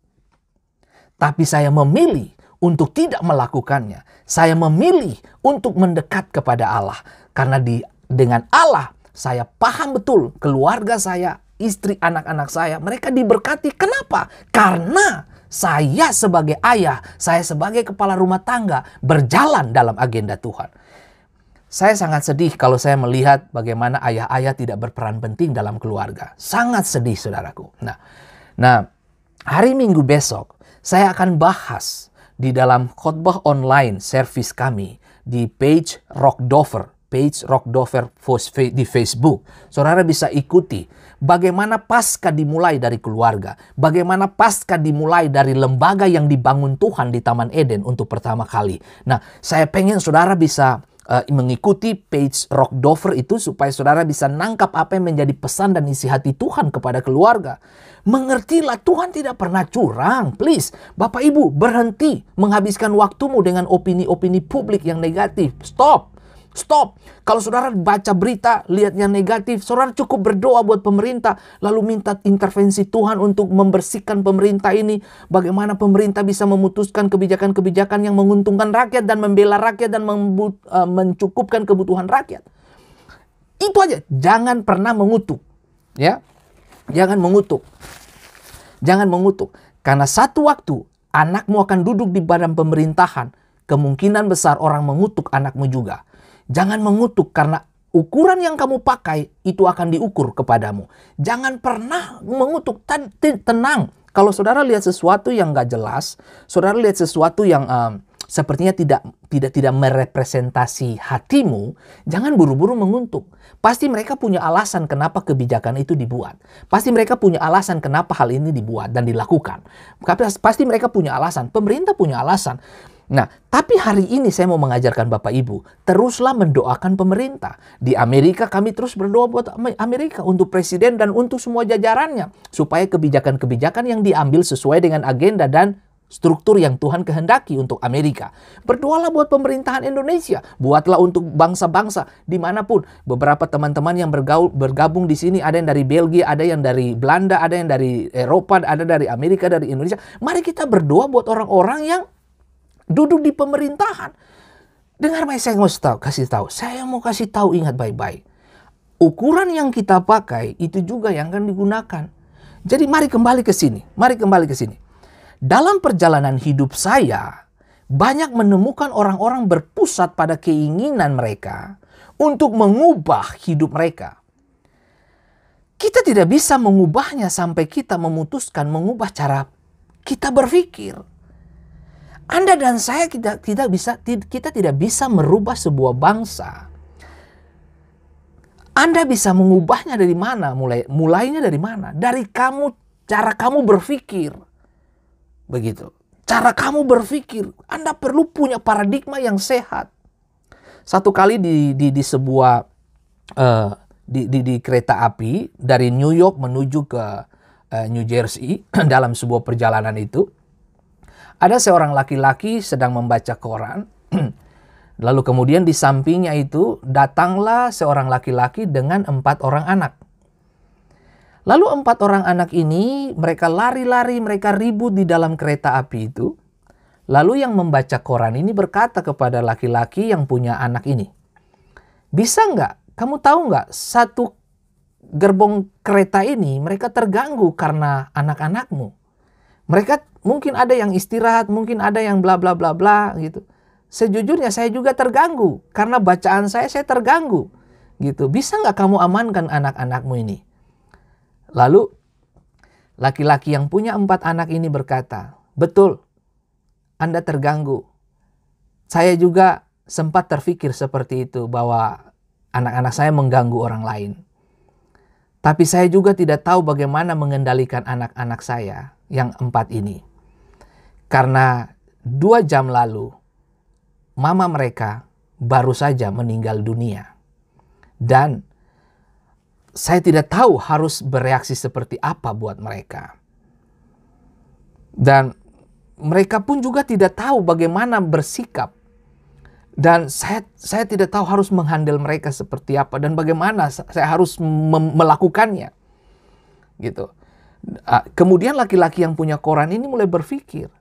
S1: Tapi saya memilih untuk tidak melakukannya. Saya memilih untuk mendekat kepada Allah. Karena di, dengan Allah, saya paham betul keluarga saya, istri, anak-anak saya. Mereka diberkati. Kenapa? Karena saya sebagai ayah, saya sebagai kepala rumah tangga berjalan dalam agenda Tuhan saya sangat sedih kalau saya melihat bagaimana ayah-ayah tidak berperan penting dalam keluarga. Sangat sedih, saudaraku. Nah, nah hari Minggu besok saya akan bahas di dalam khotbah online service kami di page Rock Dover page Rock Dover di Facebook. Saudara bisa ikuti bagaimana pasca dimulai dari keluarga, bagaimana pasca dimulai dari lembaga yang dibangun Tuhan di Taman Eden untuk pertama kali. Nah, saya pengen saudara bisa uh, mengikuti page Rock Dover itu supaya saudara bisa nangkap apa yang menjadi pesan dan isi hati Tuhan kepada keluarga. Mengertilah Tuhan tidak pernah curang. Please, Bapak Ibu berhenti menghabiskan waktumu dengan opini-opini publik yang negatif. Stop. Stop. Kalau saudara baca berita, lihat yang negatif, saudara cukup berdoa buat pemerintah, lalu minta intervensi Tuhan untuk membersihkan pemerintah ini. Bagaimana pemerintah bisa memutuskan kebijakan-kebijakan yang menguntungkan rakyat dan membela rakyat dan eh, mencukupkan kebutuhan rakyat. Itu aja. Jangan pernah mengutuk. Ya. Jangan mengutuk. Jangan mengutuk. Karena satu waktu anakmu akan duduk di badan pemerintahan, kemungkinan besar orang mengutuk anakmu juga. Jangan mengutuk karena ukuran yang kamu pakai itu akan diukur kepadamu. Jangan pernah mengutuk. Tenang, kalau saudara lihat sesuatu yang nggak jelas, saudara lihat sesuatu yang um, sepertinya tidak tidak tidak merepresentasi hatimu, jangan buru-buru menguntuk. Pasti mereka punya alasan kenapa kebijakan itu dibuat. Pasti mereka punya alasan kenapa hal ini dibuat dan dilakukan. Pasti mereka punya alasan, pemerintah punya alasan. Nah, tapi hari ini saya mau mengajarkan Bapak Ibu, teruslah mendoakan pemerintah. Di Amerika kami terus berdoa buat Amerika untuk presiden dan untuk semua jajarannya supaya kebijakan-kebijakan yang diambil sesuai dengan agenda dan struktur yang Tuhan kehendaki untuk Amerika. Berdoalah buat pemerintahan Indonesia, buatlah untuk bangsa-bangsa dimanapun. Beberapa teman-teman yang bergaul, bergabung di sini ada yang dari Belgia, ada yang dari Belanda, ada yang dari Eropa, ada dari Amerika, dari Indonesia. Mari kita berdoa buat orang-orang yang duduk di pemerintahan. Dengar baik, saya mau tahu, kasih tahu. Saya mau kasih tahu ingat baik-baik. Ukuran yang kita pakai itu juga yang akan digunakan. Jadi mari kembali ke sini, mari kembali ke sini. Dalam perjalanan hidup saya, banyak menemukan orang-orang berpusat pada keinginan mereka untuk mengubah hidup mereka. Kita tidak bisa mengubahnya sampai kita memutuskan mengubah cara kita berpikir. Anda dan saya kita tidak bisa kita tidak bisa merubah sebuah bangsa. Anda bisa mengubahnya dari mana? Mulai mulainya dari mana? Dari kamu cara kamu berpikir. Begitu. Cara kamu berpikir, Anda perlu punya paradigma yang sehat. Satu kali di di, di sebuah uh, di, di, di kereta api dari New York menuju ke uh, New Jersey [CLEARS THROAT] dalam sebuah perjalanan itu ada seorang laki-laki sedang membaca koran. [CLEARS THROAT] Lalu kemudian di sampingnya itu datanglah seorang laki-laki dengan empat orang anak. Lalu empat orang anak ini mereka lari-lari, mereka ribut di dalam kereta api itu. Lalu yang membaca koran ini berkata kepada laki-laki yang punya anak ini, bisa nggak? Kamu tahu nggak satu gerbong kereta ini mereka terganggu karena anak-anakmu. Mereka Mungkin ada yang istirahat, mungkin ada yang bla bla bla bla gitu. Sejujurnya saya juga terganggu karena bacaan saya saya terganggu gitu. Bisa nggak kamu amankan anak-anakmu ini? Lalu laki-laki yang punya empat anak ini berkata, betul, Anda terganggu. Saya juga sempat terfikir seperti itu bahwa anak-anak saya mengganggu orang lain. Tapi saya juga tidak tahu bagaimana mengendalikan anak-anak saya yang empat ini. Karena dua jam lalu, mama mereka baru saja meninggal dunia. Dan saya tidak tahu harus bereaksi seperti apa buat mereka. Dan mereka pun juga tidak tahu bagaimana bersikap. Dan saya, saya tidak tahu harus menghandle mereka seperti apa dan bagaimana saya harus melakukannya. Gitu. Kemudian laki-laki yang punya koran ini mulai berpikir,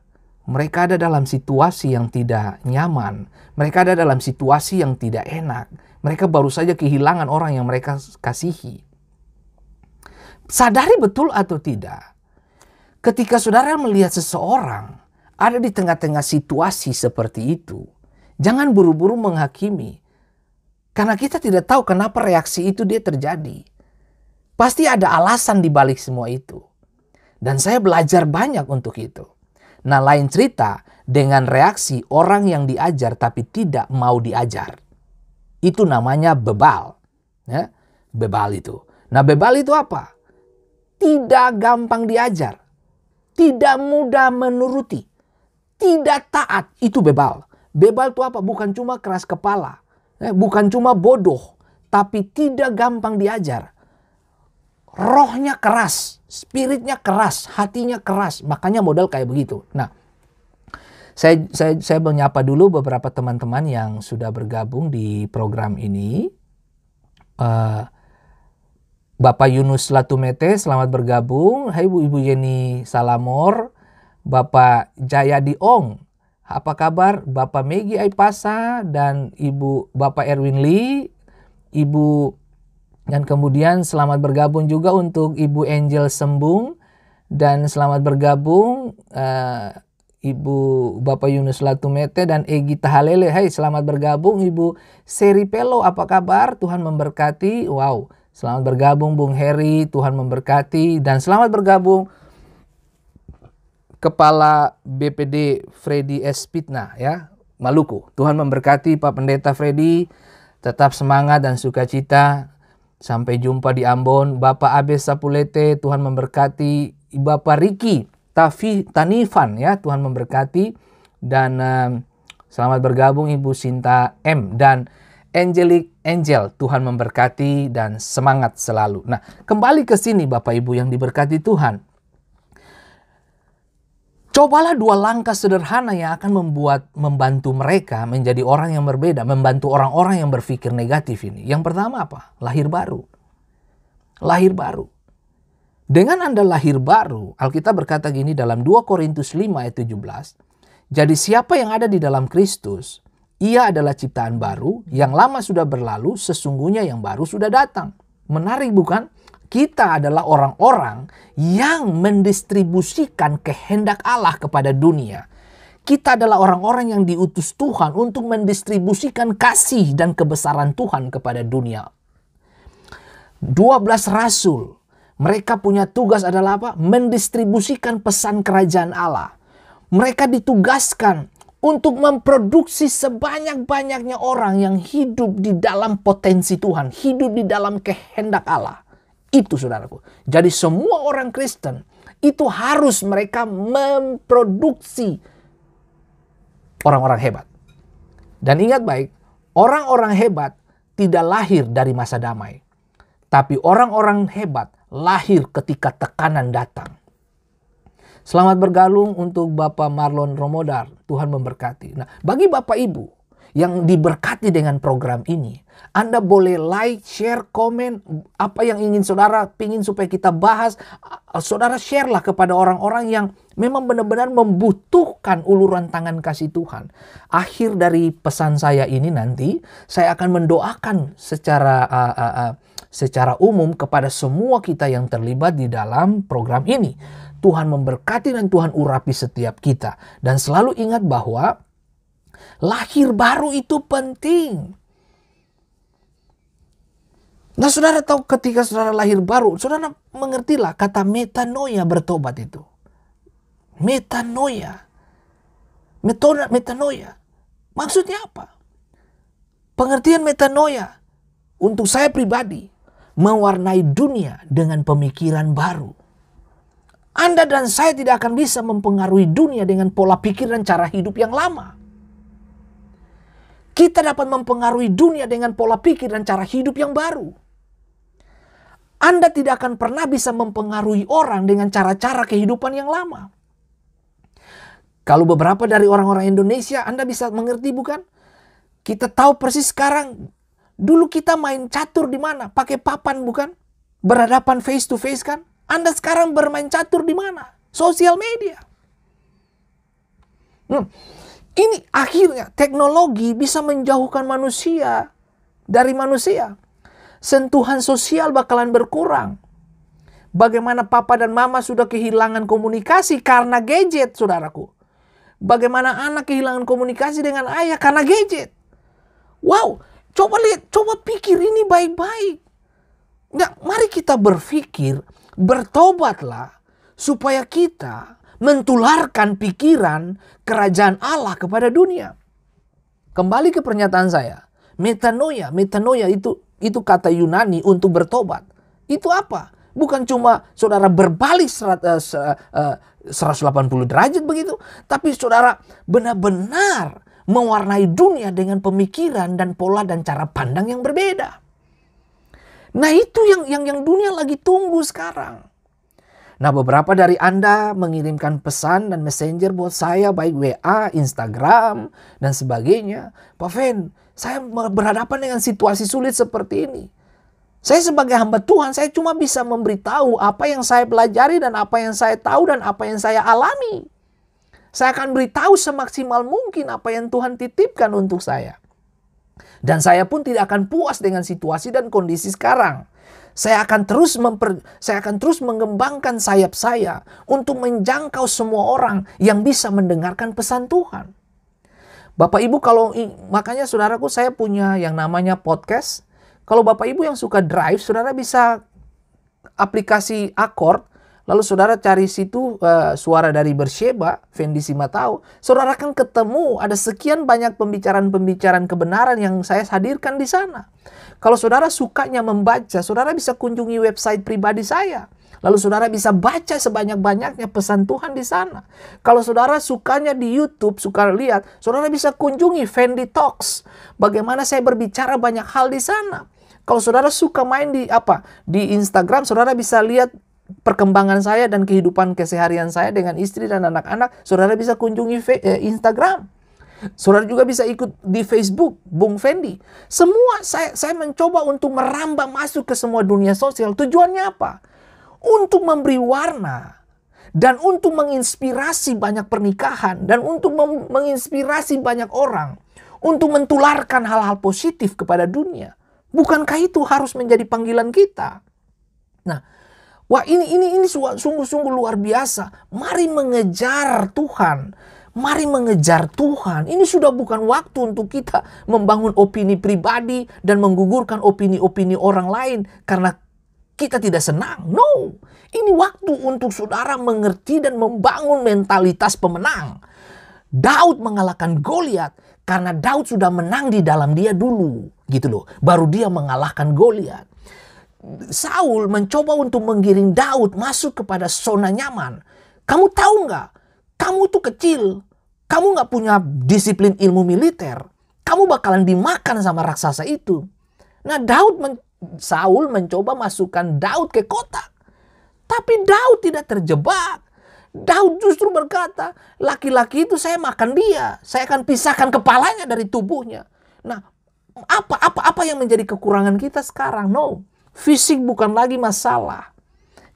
S1: mereka ada dalam situasi yang tidak nyaman. Mereka ada dalam situasi yang tidak enak. Mereka baru saja kehilangan orang yang mereka kasihi. Sadari betul atau tidak, ketika saudara melihat seseorang ada di tengah-tengah situasi seperti itu, jangan buru-buru menghakimi. Karena kita tidak tahu kenapa reaksi itu dia terjadi. Pasti ada alasan di balik semua itu. Dan saya belajar banyak untuk itu. Nah lain cerita dengan reaksi orang yang diajar tapi tidak mau diajar. Itu namanya bebal. Ya, bebal itu. Nah bebal itu apa? Tidak gampang diajar. Tidak mudah menuruti. Tidak taat. Itu bebal. Bebal itu apa? Bukan cuma keras kepala. Ya. Bukan cuma bodoh. Tapi tidak gampang diajar rohnya keras, spiritnya keras, hatinya keras. Makanya modal kayak begitu. Nah, saya, saya, saya menyapa dulu beberapa teman-teman yang sudah bergabung di program ini. Uh, Bapak Yunus Latumete, selamat bergabung. Hai Bu Ibu Yeni Salamor. Bapak Jaya Ong, apa kabar? Bapak Megi Aipasa dan Ibu Bapak Erwin Lee, Ibu dan kemudian selamat bergabung juga untuk Ibu Angel Sembung dan selamat bergabung uh, Ibu Bapak Yunus Latumete dan Egi Tahalele. Hai, selamat bergabung Ibu Seri Pelo. Apa kabar? Tuhan memberkati. Wow, selamat bergabung Bung Heri. Tuhan memberkati dan selamat bergabung Kepala BPD Freddy S. Pitna ya, Maluku. Tuhan memberkati Pak Pendeta Freddy. Tetap semangat dan sukacita Sampai jumpa di Ambon. Bapak Abes Sapulete, Tuhan memberkati. Bapak Riki Tafi Tanifan ya, Tuhan memberkati. Dan uh, selamat bergabung Ibu Sinta M. Dan Angelic Angel, Tuhan memberkati dan semangat selalu. Nah, kembali ke sini Bapak Ibu yang diberkati Tuhan Cobalah dua langkah sederhana yang akan membuat membantu mereka menjadi orang yang berbeda, membantu orang-orang yang berpikir negatif ini. Yang pertama apa? Lahir baru. Lahir baru. Dengan Anda lahir baru, Alkitab berkata gini dalam 2 Korintus 5 ayat 17, jadi siapa yang ada di dalam Kristus, ia adalah ciptaan baru, yang lama sudah berlalu, sesungguhnya yang baru sudah datang. Menarik bukan? kita adalah orang-orang yang mendistribusikan kehendak Allah kepada dunia. Kita adalah orang-orang yang diutus Tuhan untuk mendistribusikan kasih dan kebesaran Tuhan kepada dunia. 12 rasul, mereka punya tugas adalah apa? Mendistribusikan pesan kerajaan Allah. Mereka ditugaskan untuk memproduksi sebanyak-banyaknya orang yang hidup di dalam potensi Tuhan, hidup di dalam kehendak Allah itu saudaraku. Jadi semua orang Kristen itu harus mereka memproduksi orang-orang hebat. Dan ingat baik, orang-orang hebat tidak lahir dari masa damai. Tapi orang-orang hebat lahir ketika tekanan datang. Selamat bergalung untuk Bapak Marlon Romodar. Tuhan memberkati. Nah, bagi Bapak Ibu yang diberkati dengan program ini. Anda boleh like, share, komen apa yang ingin saudara pingin supaya kita bahas. Saudara sharelah kepada orang-orang yang memang benar-benar membutuhkan uluran tangan kasih Tuhan. Akhir dari pesan saya ini nanti, saya akan mendoakan secara uh, uh, uh, secara umum kepada semua kita yang terlibat di dalam program ini. Tuhan memberkati dan Tuhan urapi setiap kita. Dan selalu ingat bahwa Lahir baru itu penting. Nah saudara tahu ketika saudara lahir baru, saudara mengertilah kata metanoia bertobat itu. Metanoia. metanoia. Maksudnya apa? Pengertian metanoia untuk saya pribadi mewarnai dunia dengan pemikiran baru. Anda dan saya tidak akan bisa mempengaruhi dunia dengan pola pikir dan cara hidup yang lama. Kita dapat mempengaruhi dunia dengan pola pikir dan cara hidup yang baru. Anda tidak akan pernah bisa mempengaruhi orang dengan cara-cara kehidupan yang lama. Kalau beberapa dari orang-orang Indonesia, Anda bisa mengerti bukan? Kita tahu persis sekarang, dulu kita main catur di mana? Pakai papan bukan? Berhadapan face to face kan? Anda sekarang bermain catur di mana? Sosial media. Hmm. Ini akhirnya teknologi bisa menjauhkan manusia dari manusia. Sentuhan sosial bakalan berkurang. Bagaimana papa dan mama sudah kehilangan komunikasi karena gadget, saudaraku. Bagaimana anak kehilangan komunikasi dengan ayah karena gadget. Wow, coba lihat, coba pikir ini baik-baik. Nah, mari kita berpikir, bertobatlah supaya kita mentularkan pikiran kerajaan Allah kepada dunia. Kembali ke pernyataan saya, metanoia, metanoia itu itu kata Yunani untuk bertobat. Itu apa? Bukan cuma saudara berbalik 180 eh, eh, derajat begitu, tapi saudara benar-benar mewarnai dunia dengan pemikiran dan pola dan cara pandang yang berbeda. Nah, itu yang yang yang dunia lagi tunggu sekarang. Nah, beberapa dari Anda mengirimkan pesan dan messenger buat saya baik WA, Instagram, dan sebagainya. Pak Fen, saya berhadapan dengan situasi sulit seperti ini. Saya sebagai hamba Tuhan, saya cuma bisa memberitahu apa yang saya pelajari dan apa yang saya tahu dan apa yang saya alami. Saya akan beritahu semaksimal mungkin apa yang Tuhan titipkan untuk saya. Dan saya pun tidak akan puas dengan situasi dan kondisi sekarang. Saya akan terus memper, saya akan terus mengembangkan sayap saya untuk menjangkau semua orang yang bisa mendengarkan pesan Tuhan. Bapak Ibu kalau makanya saudaraku saya punya yang namanya podcast. Kalau Bapak Ibu yang suka drive, saudara bisa aplikasi Accord Lalu saudara cari situ uh, suara dari Bersheba, Fendi Simatau. Saudara kan ketemu ada sekian banyak pembicaraan-pembicaraan kebenaran yang saya hadirkan di sana. Kalau saudara sukanya membaca, saudara bisa kunjungi website pribadi saya. Lalu saudara bisa baca sebanyak-banyaknya pesan Tuhan di sana. Kalau saudara sukanya di YouTube, suka lihat, saudara bisa kunjungi Fendi Talks. Bagaimana saya berbicara banyak hal di sana. Kalau saudara suka main di apa? Di Instagram saudara bisa lihat perkembangan saya dan kehidupan keseharian saya dengan istri dan anak-anak, saudara bisa kunjungi eh, Instagram. Saudara juga bisa ikut di Facebook, Bung Fendi. Semua saya, saya mencoba untuk merambah masuk ke semua dunia sosial. Tujuannya apa? Untuk memberi warna dan untuk menginspirasi banyak pernikahan dan untuk menginspirasi banyak orang untuk mentularkan hal-hal positif kepada dunia. Bukankah itu harus menjadi panggilan kita? Nah, Wah ini ini ini sungguh-sungguh luar biasa. Mari mengejar Tuhan. Mari mengejar Tuhan. Ini sudah bukan waktu untuk kita membangun opini pribadi dan menggugurkan opini-opini orang lain karena kita tidak senang. No. Ini waktu untuk saudara mengerti dan membangun mentalitas pemenang. Daud mengalahkan Goliat karena Daud sudah menang di dalam dia dulu, gitu loh. Baru dia mengalahkan Goliat. Saul mencoba untuk menggiring Daud masuk kepada zona nyaman. Kamu tahu nggak? Kamu tuh kecil. Kamu nggak punya disiplin ilmu militer. Kamu bakalan dimakan sama raksasa itu. Nah Daud men Saul mencoba masukkan Daud ke kota. Tapi Daud tidak terjebak. Daud justru berkata, laki-laki itu saya makan dia. Saya akan pisahkan kepalanya dari tubuhnya. Nah, apa apa apa yang menjadi kekurangan kita sekarang? No. Fisik bukan lagi masalah.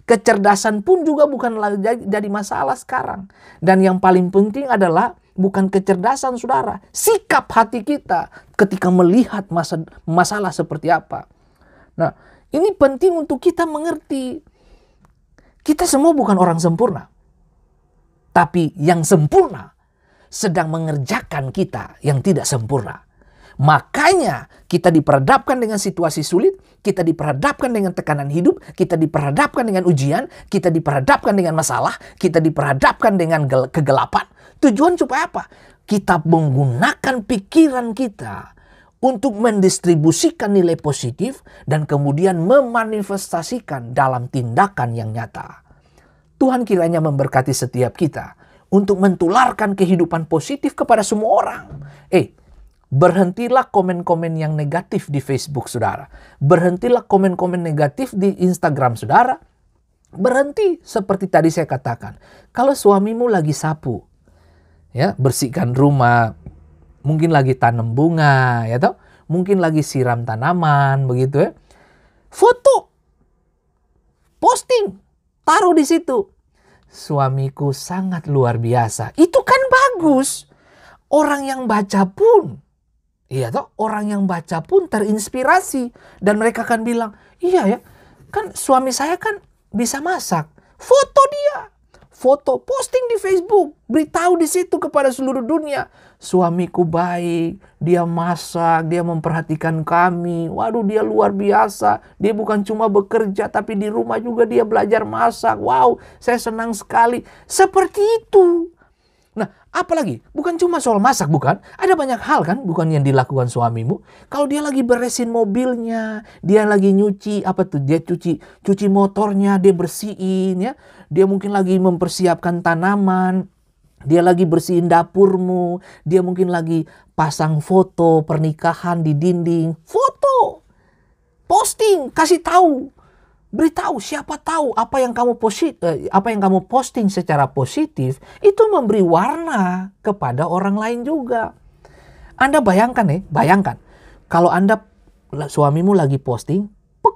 S1: Kecerdasan pun juga bukan lagi jadi masalah sekarang. Dan yang paling penting adalah bukan kecerdasan saudara. Sikap hati kita ketika melihat masa, masalah seperti apa. Nah ini penting untuk kita mengerti. Kita semua bukan orang sempurna. Tapi yang sempurna sedang mengerjakan kita yang tidak sempurna. Makanya kita diperhadapkan dengan situasi sulit, kita diperhadapkan dengan tekanan hidup, kita diperhadapkan dengan ujian, kita diperhadapkan dengan masalah, kita diperhadapkan dengan kegelapan. Tujuan supaya apa? Kita menggunakan pikiran kita untuk mendistribusikan nilai positif dan kemudian memanifestasikan dalam tindakan yang nyata. Tuhan kiranya memberkati setiap kita untuk mentularkan kehidupan positif kepada semua orang. Eh, Berhentilah komen-komen yang negatif di Facebook saudara. Berhentilah komen-komen negatif di Instagram saudara. Berhenti seperti tadi saya katakan. Kalau suamimu lagi sapu, ya bersihkan rumah, mungkin lagi tanam bunga, ya toh, mungkin lagi siram tanaman, begitu ya. Foto, posting, taruh di situ. Suamiku sangat luar biasa. Itu kan bagus. Orang yang baca pun Iya toh orang yang baca pun terinspirasi dan mereka akan bilang, "Iya ya, kan suami saya kan bisa masak." Foto dia, foto posting di Facebook, beritahu di situ kepada seluruh dunia, "Suamiku baik, dia masak, dia memperhatikan kami. Waduh, dia luar biasa. Dia bukan cuma bekerja tapi di rumah juga dia belajar masak. Wow, saya senang sekali." Seperti itu. Apalagi, bukan cuma soal masak, bukan? Ada banyak hal kan, bukan yang dilakukan suamimu. Kalau dia lagi beresin mobilnya, dia lagi nyuci, apa tuh, dia cuci cuci motornya, dia bersihin ya. Dia mungkin lagi mempersiapkan tanaman, dia lagi bersihin dapurmu, dia mungkin lagi pasang foto pernikahan di dinding, foto, posting, kasih tahu. Beritahu siapa tahu apa yang kamu posit eh, apa yang kamu posting secara positif itu memberi warna kepada orang lain juga. Anda bayangkan nih, bayangkan kalau Anda suamimu lagi posting, pek,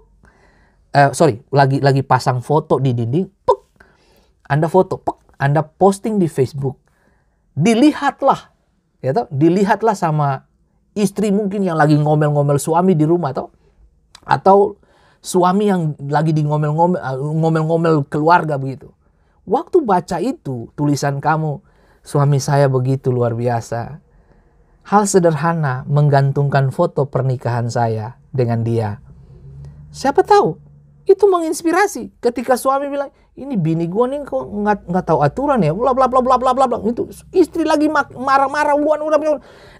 S1: eh, sorry, lagi lagi pasang foto di dinding, pek, Anda foto, pek, Anda posting di Facebook, dilihatlah, ya toh, dilihatlah sama istri mungkin yang lagi ngomel-ngomel suami di rumah toh, atau suami yang lagi di eh, ngomel-ngomel keluarga begitu. Waktu baca itu tulisan kamu, suami saya begitu luar biasa. Hal sederhana menggantungkan foto pernikahan saya dengan dia. Siapa tahu itu menginspirasi ketika suami bilang ini bini gua nih kok nggak nggak tahu aturan ya bla bla bla bla bla bla itu istri lagi marah-marah luan udah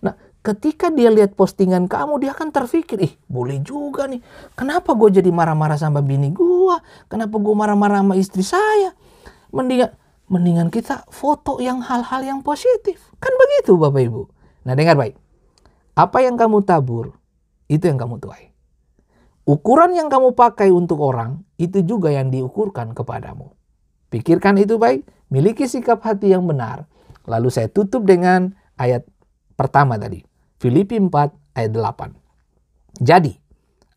S1: nah ketika dia lihat postingan kamu, dia akan terfikir, ih boleh juga nih. Kenapa gue jadi marah-marah sama bini gue? Kenapa gue marah-marah sama istri saya? Mendingan, mendingan kita foto yang hal-hal yang positif. Kan begitu Bapak Ibu. Nah dengar baik. Apa yang kamu tabur, itu yang kamu tuai. Ukuran yang kamu pakai untuk orang, itu juga yang diukurkan kepadamu. Pikirkan itu baik, miliki sikap hati yang benar. Lalu saya tutup dengan ayat pertama tadi. Filipi 4 ayat 8. Jadi,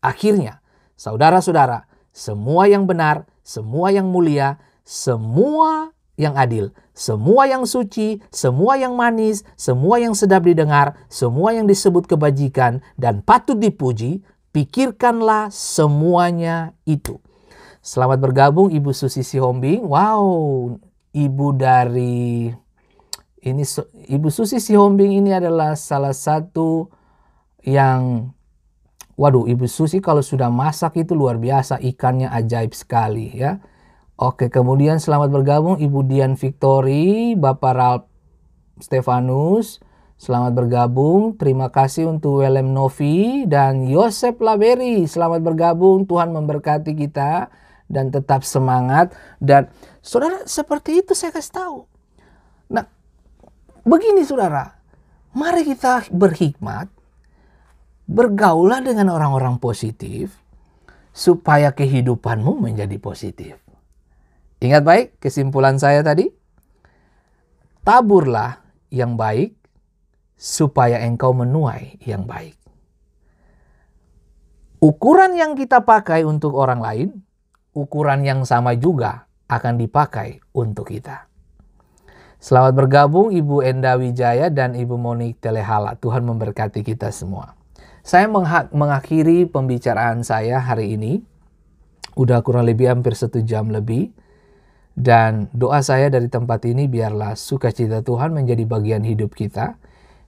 S1: akhirnya saudara-saudara, semua yang benar, semua yang mulia, semua yang adil, semua yang suci, semua yang manis, semua yang sedap didengar, semua yang disebut kebajikan dan patut dipuji, pikirkanlah semuanya itu. Selamat bergabung Ibu Susi Sihombing. Wow, ibu dari ini Ibu Susi Sihombing ini adalah salah satu yang waduh Ibu Susi kalau sudah masak itu luar biasa ikannya ajaib sekali ya. Oke, kemudian selamat bergabung Ibu Dian Victory, Bapak Ralph Stefanus. Selamat bergabung. Terima kasih untuk Welem Novi dan Yosep Laberi. Selamat bergabung. Tuhan memberkati kita dan tetap semangat. Dan saudara, seperti itu saya kasih tahu. Begini saudara, mari kita berhikmat, bergaulah dengan orang-orang positif, supaya kehidupanmu menjadi positif. Ingat baik kesimpulan saya tadi? Taburlah yang baik, supaya engkau menuai yang baik. Ukuran yang kita pakai untuk orang lain, ukuran yang sama juga akan dipakai untuk kita. Selamat bergabung Ibu Enda Wijaya dan Ibu Monik Telehala. Tuhan memberkati kita semua. Saya mengakhiri pembicaraan saya hari ini. Udah kurang lebih hampir satu jam lebih. Dan doa saya dari tempat ini biarlah sukacita Tuhan menjadi bagian hidup kita.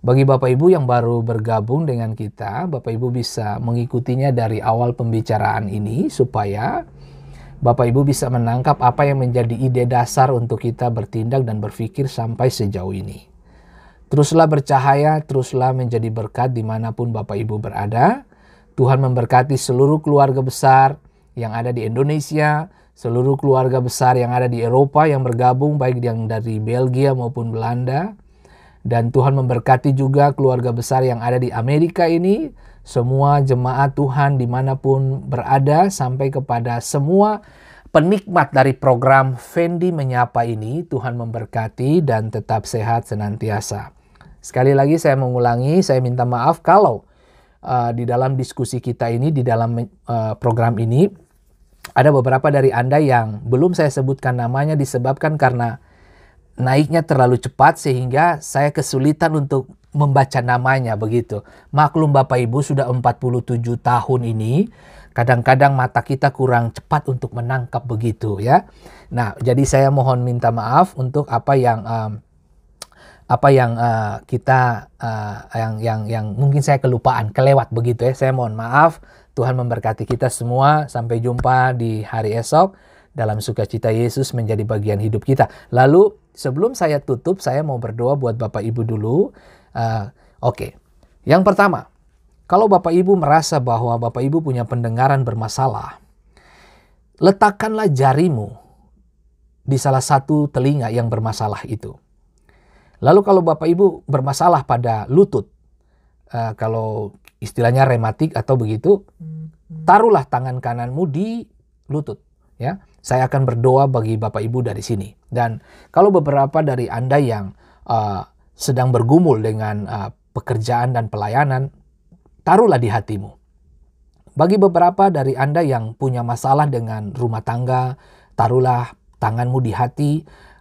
S1: Bagi Bapak Ibu yang baru bergabung dengan kita, Bapak Ibu bisa mengikutinya dari awal pembicaraan ini supaya Bapak Ibu bisa menangkap apa yang menjadi ide dasar untuk kita bertindak dan berpikir sampai sejauh ini. Teruslah bercahaya, teruslah menjadi berkat dimanapun Bapak Ibu berada. Tuhan memberkati seluruh keluarga besar yang ada di Indonesia, seluruh keluarga besar yang ada di Eropa yang bergabung baik yang dari Belgia maupun Belanda. Dan Tuhan memberkati juga keluarga besar yang ada di Amerika ini, semua jemaat Tuhan dimanapun berada sampai kepada semua penikmat dari program Fendi Menyapa ini. Tuhan memberkati dan tetap sehat senantiasa. Sekali lagi saya mengulangi, saya minta maaf kalau uh, di dalam diskusi kita ini, di dalam uh, program ini, ada beberapa dari Anda yang belum saya sebutkan namanya disebabkan karena naiknya terlalu cepat sehingga saya kesulitan untuk membaca namanya begitu. Maklum Bapak Ibu sudah 47 tahun ini, kadang-kadang mata kita kurang cepat untuk menangkap begitu ya. Nah, jadi saya mohon minta maaf untuk apa yang um, apa yang uh, kita uh, yang yang yang mungkin saya kelupaan, kelewat begitu ya. Saya mohon maaf. Tuhan memberkati kita semua. Sampai jumpa di hari esok dalam sukacita Yesus menjadi bagian hidup kita. Lalu sebelum saya tutup, saya mau berdoa buat Bapak Ibu dulu. Uh, Oke, okay. yang pertama, kalau Bapak Ibu merasa bahwa Bapak Ibu punya pendengaran bermasalah, letakkanlah jarimu di salah satu telinga yang bermasalah itu. Lalu kalau Bapak Ibu bermasalah pada lutut, uh, kalau istilahnya rematik atau begitu, taruhlah tangan kananmu di lutut. Ya, saya akan berdoa bagi Bapak Ibu dari sini. Dan kalau beberapa dari Anda yang uh, sedang bergumul dengan uh, pekerjaan dan pelayanan, taruhlah di hatimu. Bagi beberapa dari Anda yang punya masalah dengan rumah tangga, taruhlah tanganmu di hati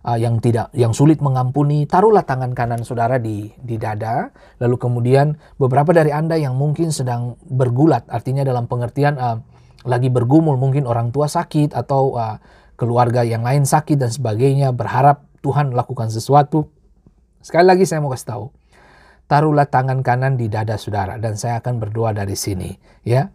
S1: uh, yang tidak yang sulit mengampuni, taruhlah tangan kanan saudara di di dada. Lalu kemudian beberapa dari Anda yang mungkin sedang bergulat, artinya dalam pengertian uh, lagi bergumul, mungkin orang tua sakit atau uh, keluarga yang lain sakit dan sebagainya, berharap Tuhan lakukan sesuatu Sekali lagi saya mau kasih tahu, taruhlah tangan kanan di dada saudara dan saya akan berdoa dari sini, ya.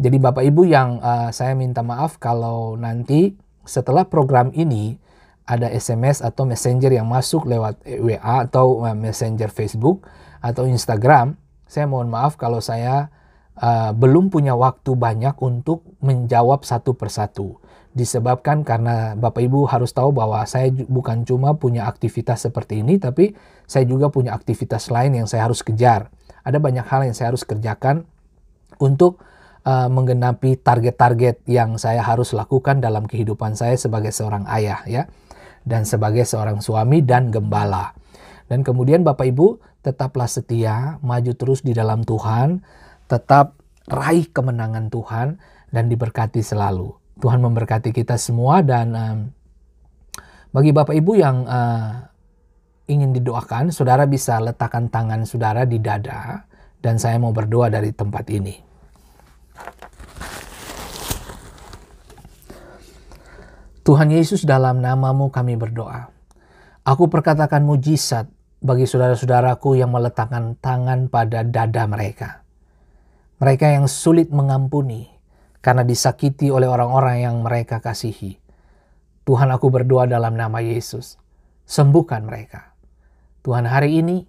S1: Jadi Bapak Ibu yang uh, saya minta maaf kalau nanti setelah program ini ada SMS atau messenger yang masuk lewat eh, WA atau eh, messenger Facebook atau Instagram, saya mohon maaf kalau saya uh, belum punya waktu banyak untuk menjawab satu persatu disebabkan karena Bapak Ibu harus tahu bahwa saya bukan cuma punya aktivitas seperti ini, tapi saya juga punya aktivitas lain yang saya harus kejar. Ada banyak hal yang saya harus kerjakan untuk uh, menggenapi target-target yang saya harus lakukan dalam kehidupan saya sebagai seorang ayah ya dan sebagai seorang suami dan gembala. Dan kemudian Bapak Ibu tetaplah setia, maju terus di dalam Tuhan, tetap raih kemenangan Tuhan dan diberkati selalu. Tuhan memberkati kita semua dan um, bagi Bapak Ibu yang uh, ingin didoakan, saudara bisa letakkan tangan saudara di dada dan saya mau berdoa dari tempat ini. Tuhan Yesus dalam namamu kami berdoa. Aku perkatakan mujizat bagi saudara-saudaraku yang meletakkan tangan pada dada mereka. Mereka yang sulit mengampuni, karena disakiti oleh orang-orang yang mereka kasihi. Tuhan aku berdoa dalam nama Yesus, sembuhkan mereka. Tuhan hari ini,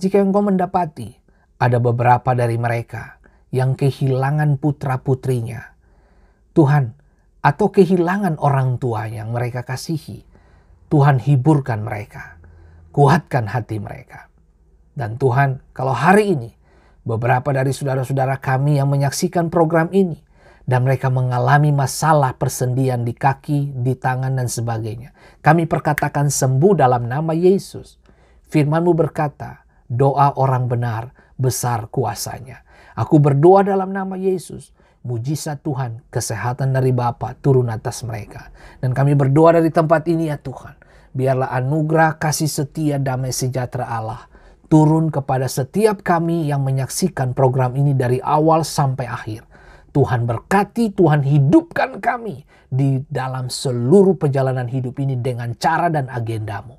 S1: jika engkau mendapati ada beberapa dari mereka yang kehilangan putra-putrinya, Tuhan, atau kehilangan orang tua yang mereka kasihi, Tuhan hiburkan mereka, kuatkan hati mereka. Dan Tuhan, kalau hari ini beberapa dari saudara-saudara kami yang menyaksikan program ini, dan mereka mengalami masalah persendian di kaki, di tangan, dan sebagainya. Kami perkatakan sembuh dalam nama Yesus. Firmanmu berkata, doa orang benar besar kuasanya. Aku berdoa dalam nama Yesus. Mujizat Tuhan, kesehatan dari Bapa turun atas mereka. Dan kami berdoa dari tempat ini ya Tuhan. Biarlah anugerah, kasih setia, damai sejahtera Allah turun kepada setiap kami yang menyaksikan program ini dari awal sampai akhir. Tuhan berkati, Tuhan hidupkan kami di dalam seluruh perjalanan hidup ini dengan cara dan agendamu.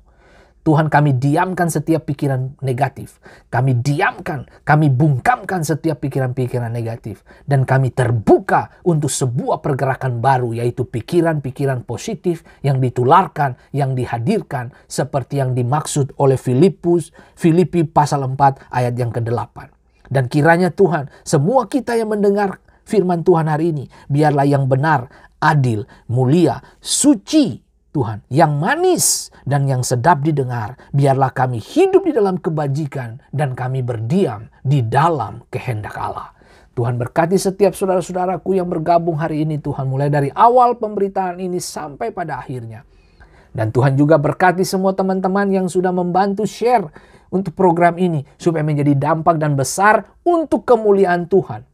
S1: Tuhan kami diamkan setiap pikiran negatif. Kami diamkan, kami bungkamkan setiap pikiran-pikiran negatif. Dan kami terbuka untuk sebuah pergerakan baru yaitu pikiran-pikiran positif yang ditularkan, yang dihadirkan seperti yang dimaksud oleh Filipus, Filipi pasal 4 ayat yang ke-8. Dan kiranya Tuhan, semua kita yang mendengar firman Tuhan hari ini. Biarlah yang benar, adil, mulia, suci Tuhan, yang manis dan yang sedap didengar, biarlah kami hidup di dalam kebajikan dan kami berdiam di dalam kehendak Allah. Tuhan berkati setiap saudara-saudaraku yang bergabung hari ini Tuhan mulai dari awal pemberitaan ini sampai pada akhirnya. Dan Tuhan juga berkati semua teman-teman yang sudah membantu share untuk program ini supaya menjadi dampak dan besar untuk kemuliaan Tuhan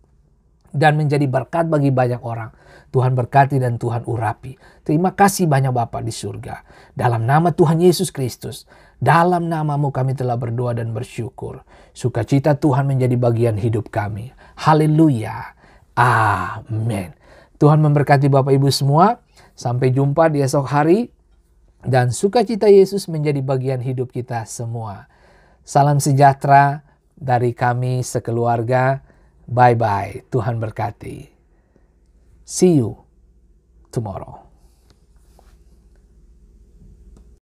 S1: dan menjadi berkat bagi banyak orang. Tuhan berkati dan Tuhan urapi. Terima kasih banyak Bapak di surga. Dalam nama Tuhan Yesus Kristus, dalam namamu kami telah berdoa dan bersyukur. Sukacita Tuhan menjadi bagian hidup kami. Haleluya. Amin. Tuhan memberkati Bapak Ibu semua. Sampai jumpa di esok hari. Dan sukacita Yesus menjadi bagian hidup kita semua. Salam sejahtera dari kami sekeluarga Bye-bye. Tuhan berkati. See you tomorrow.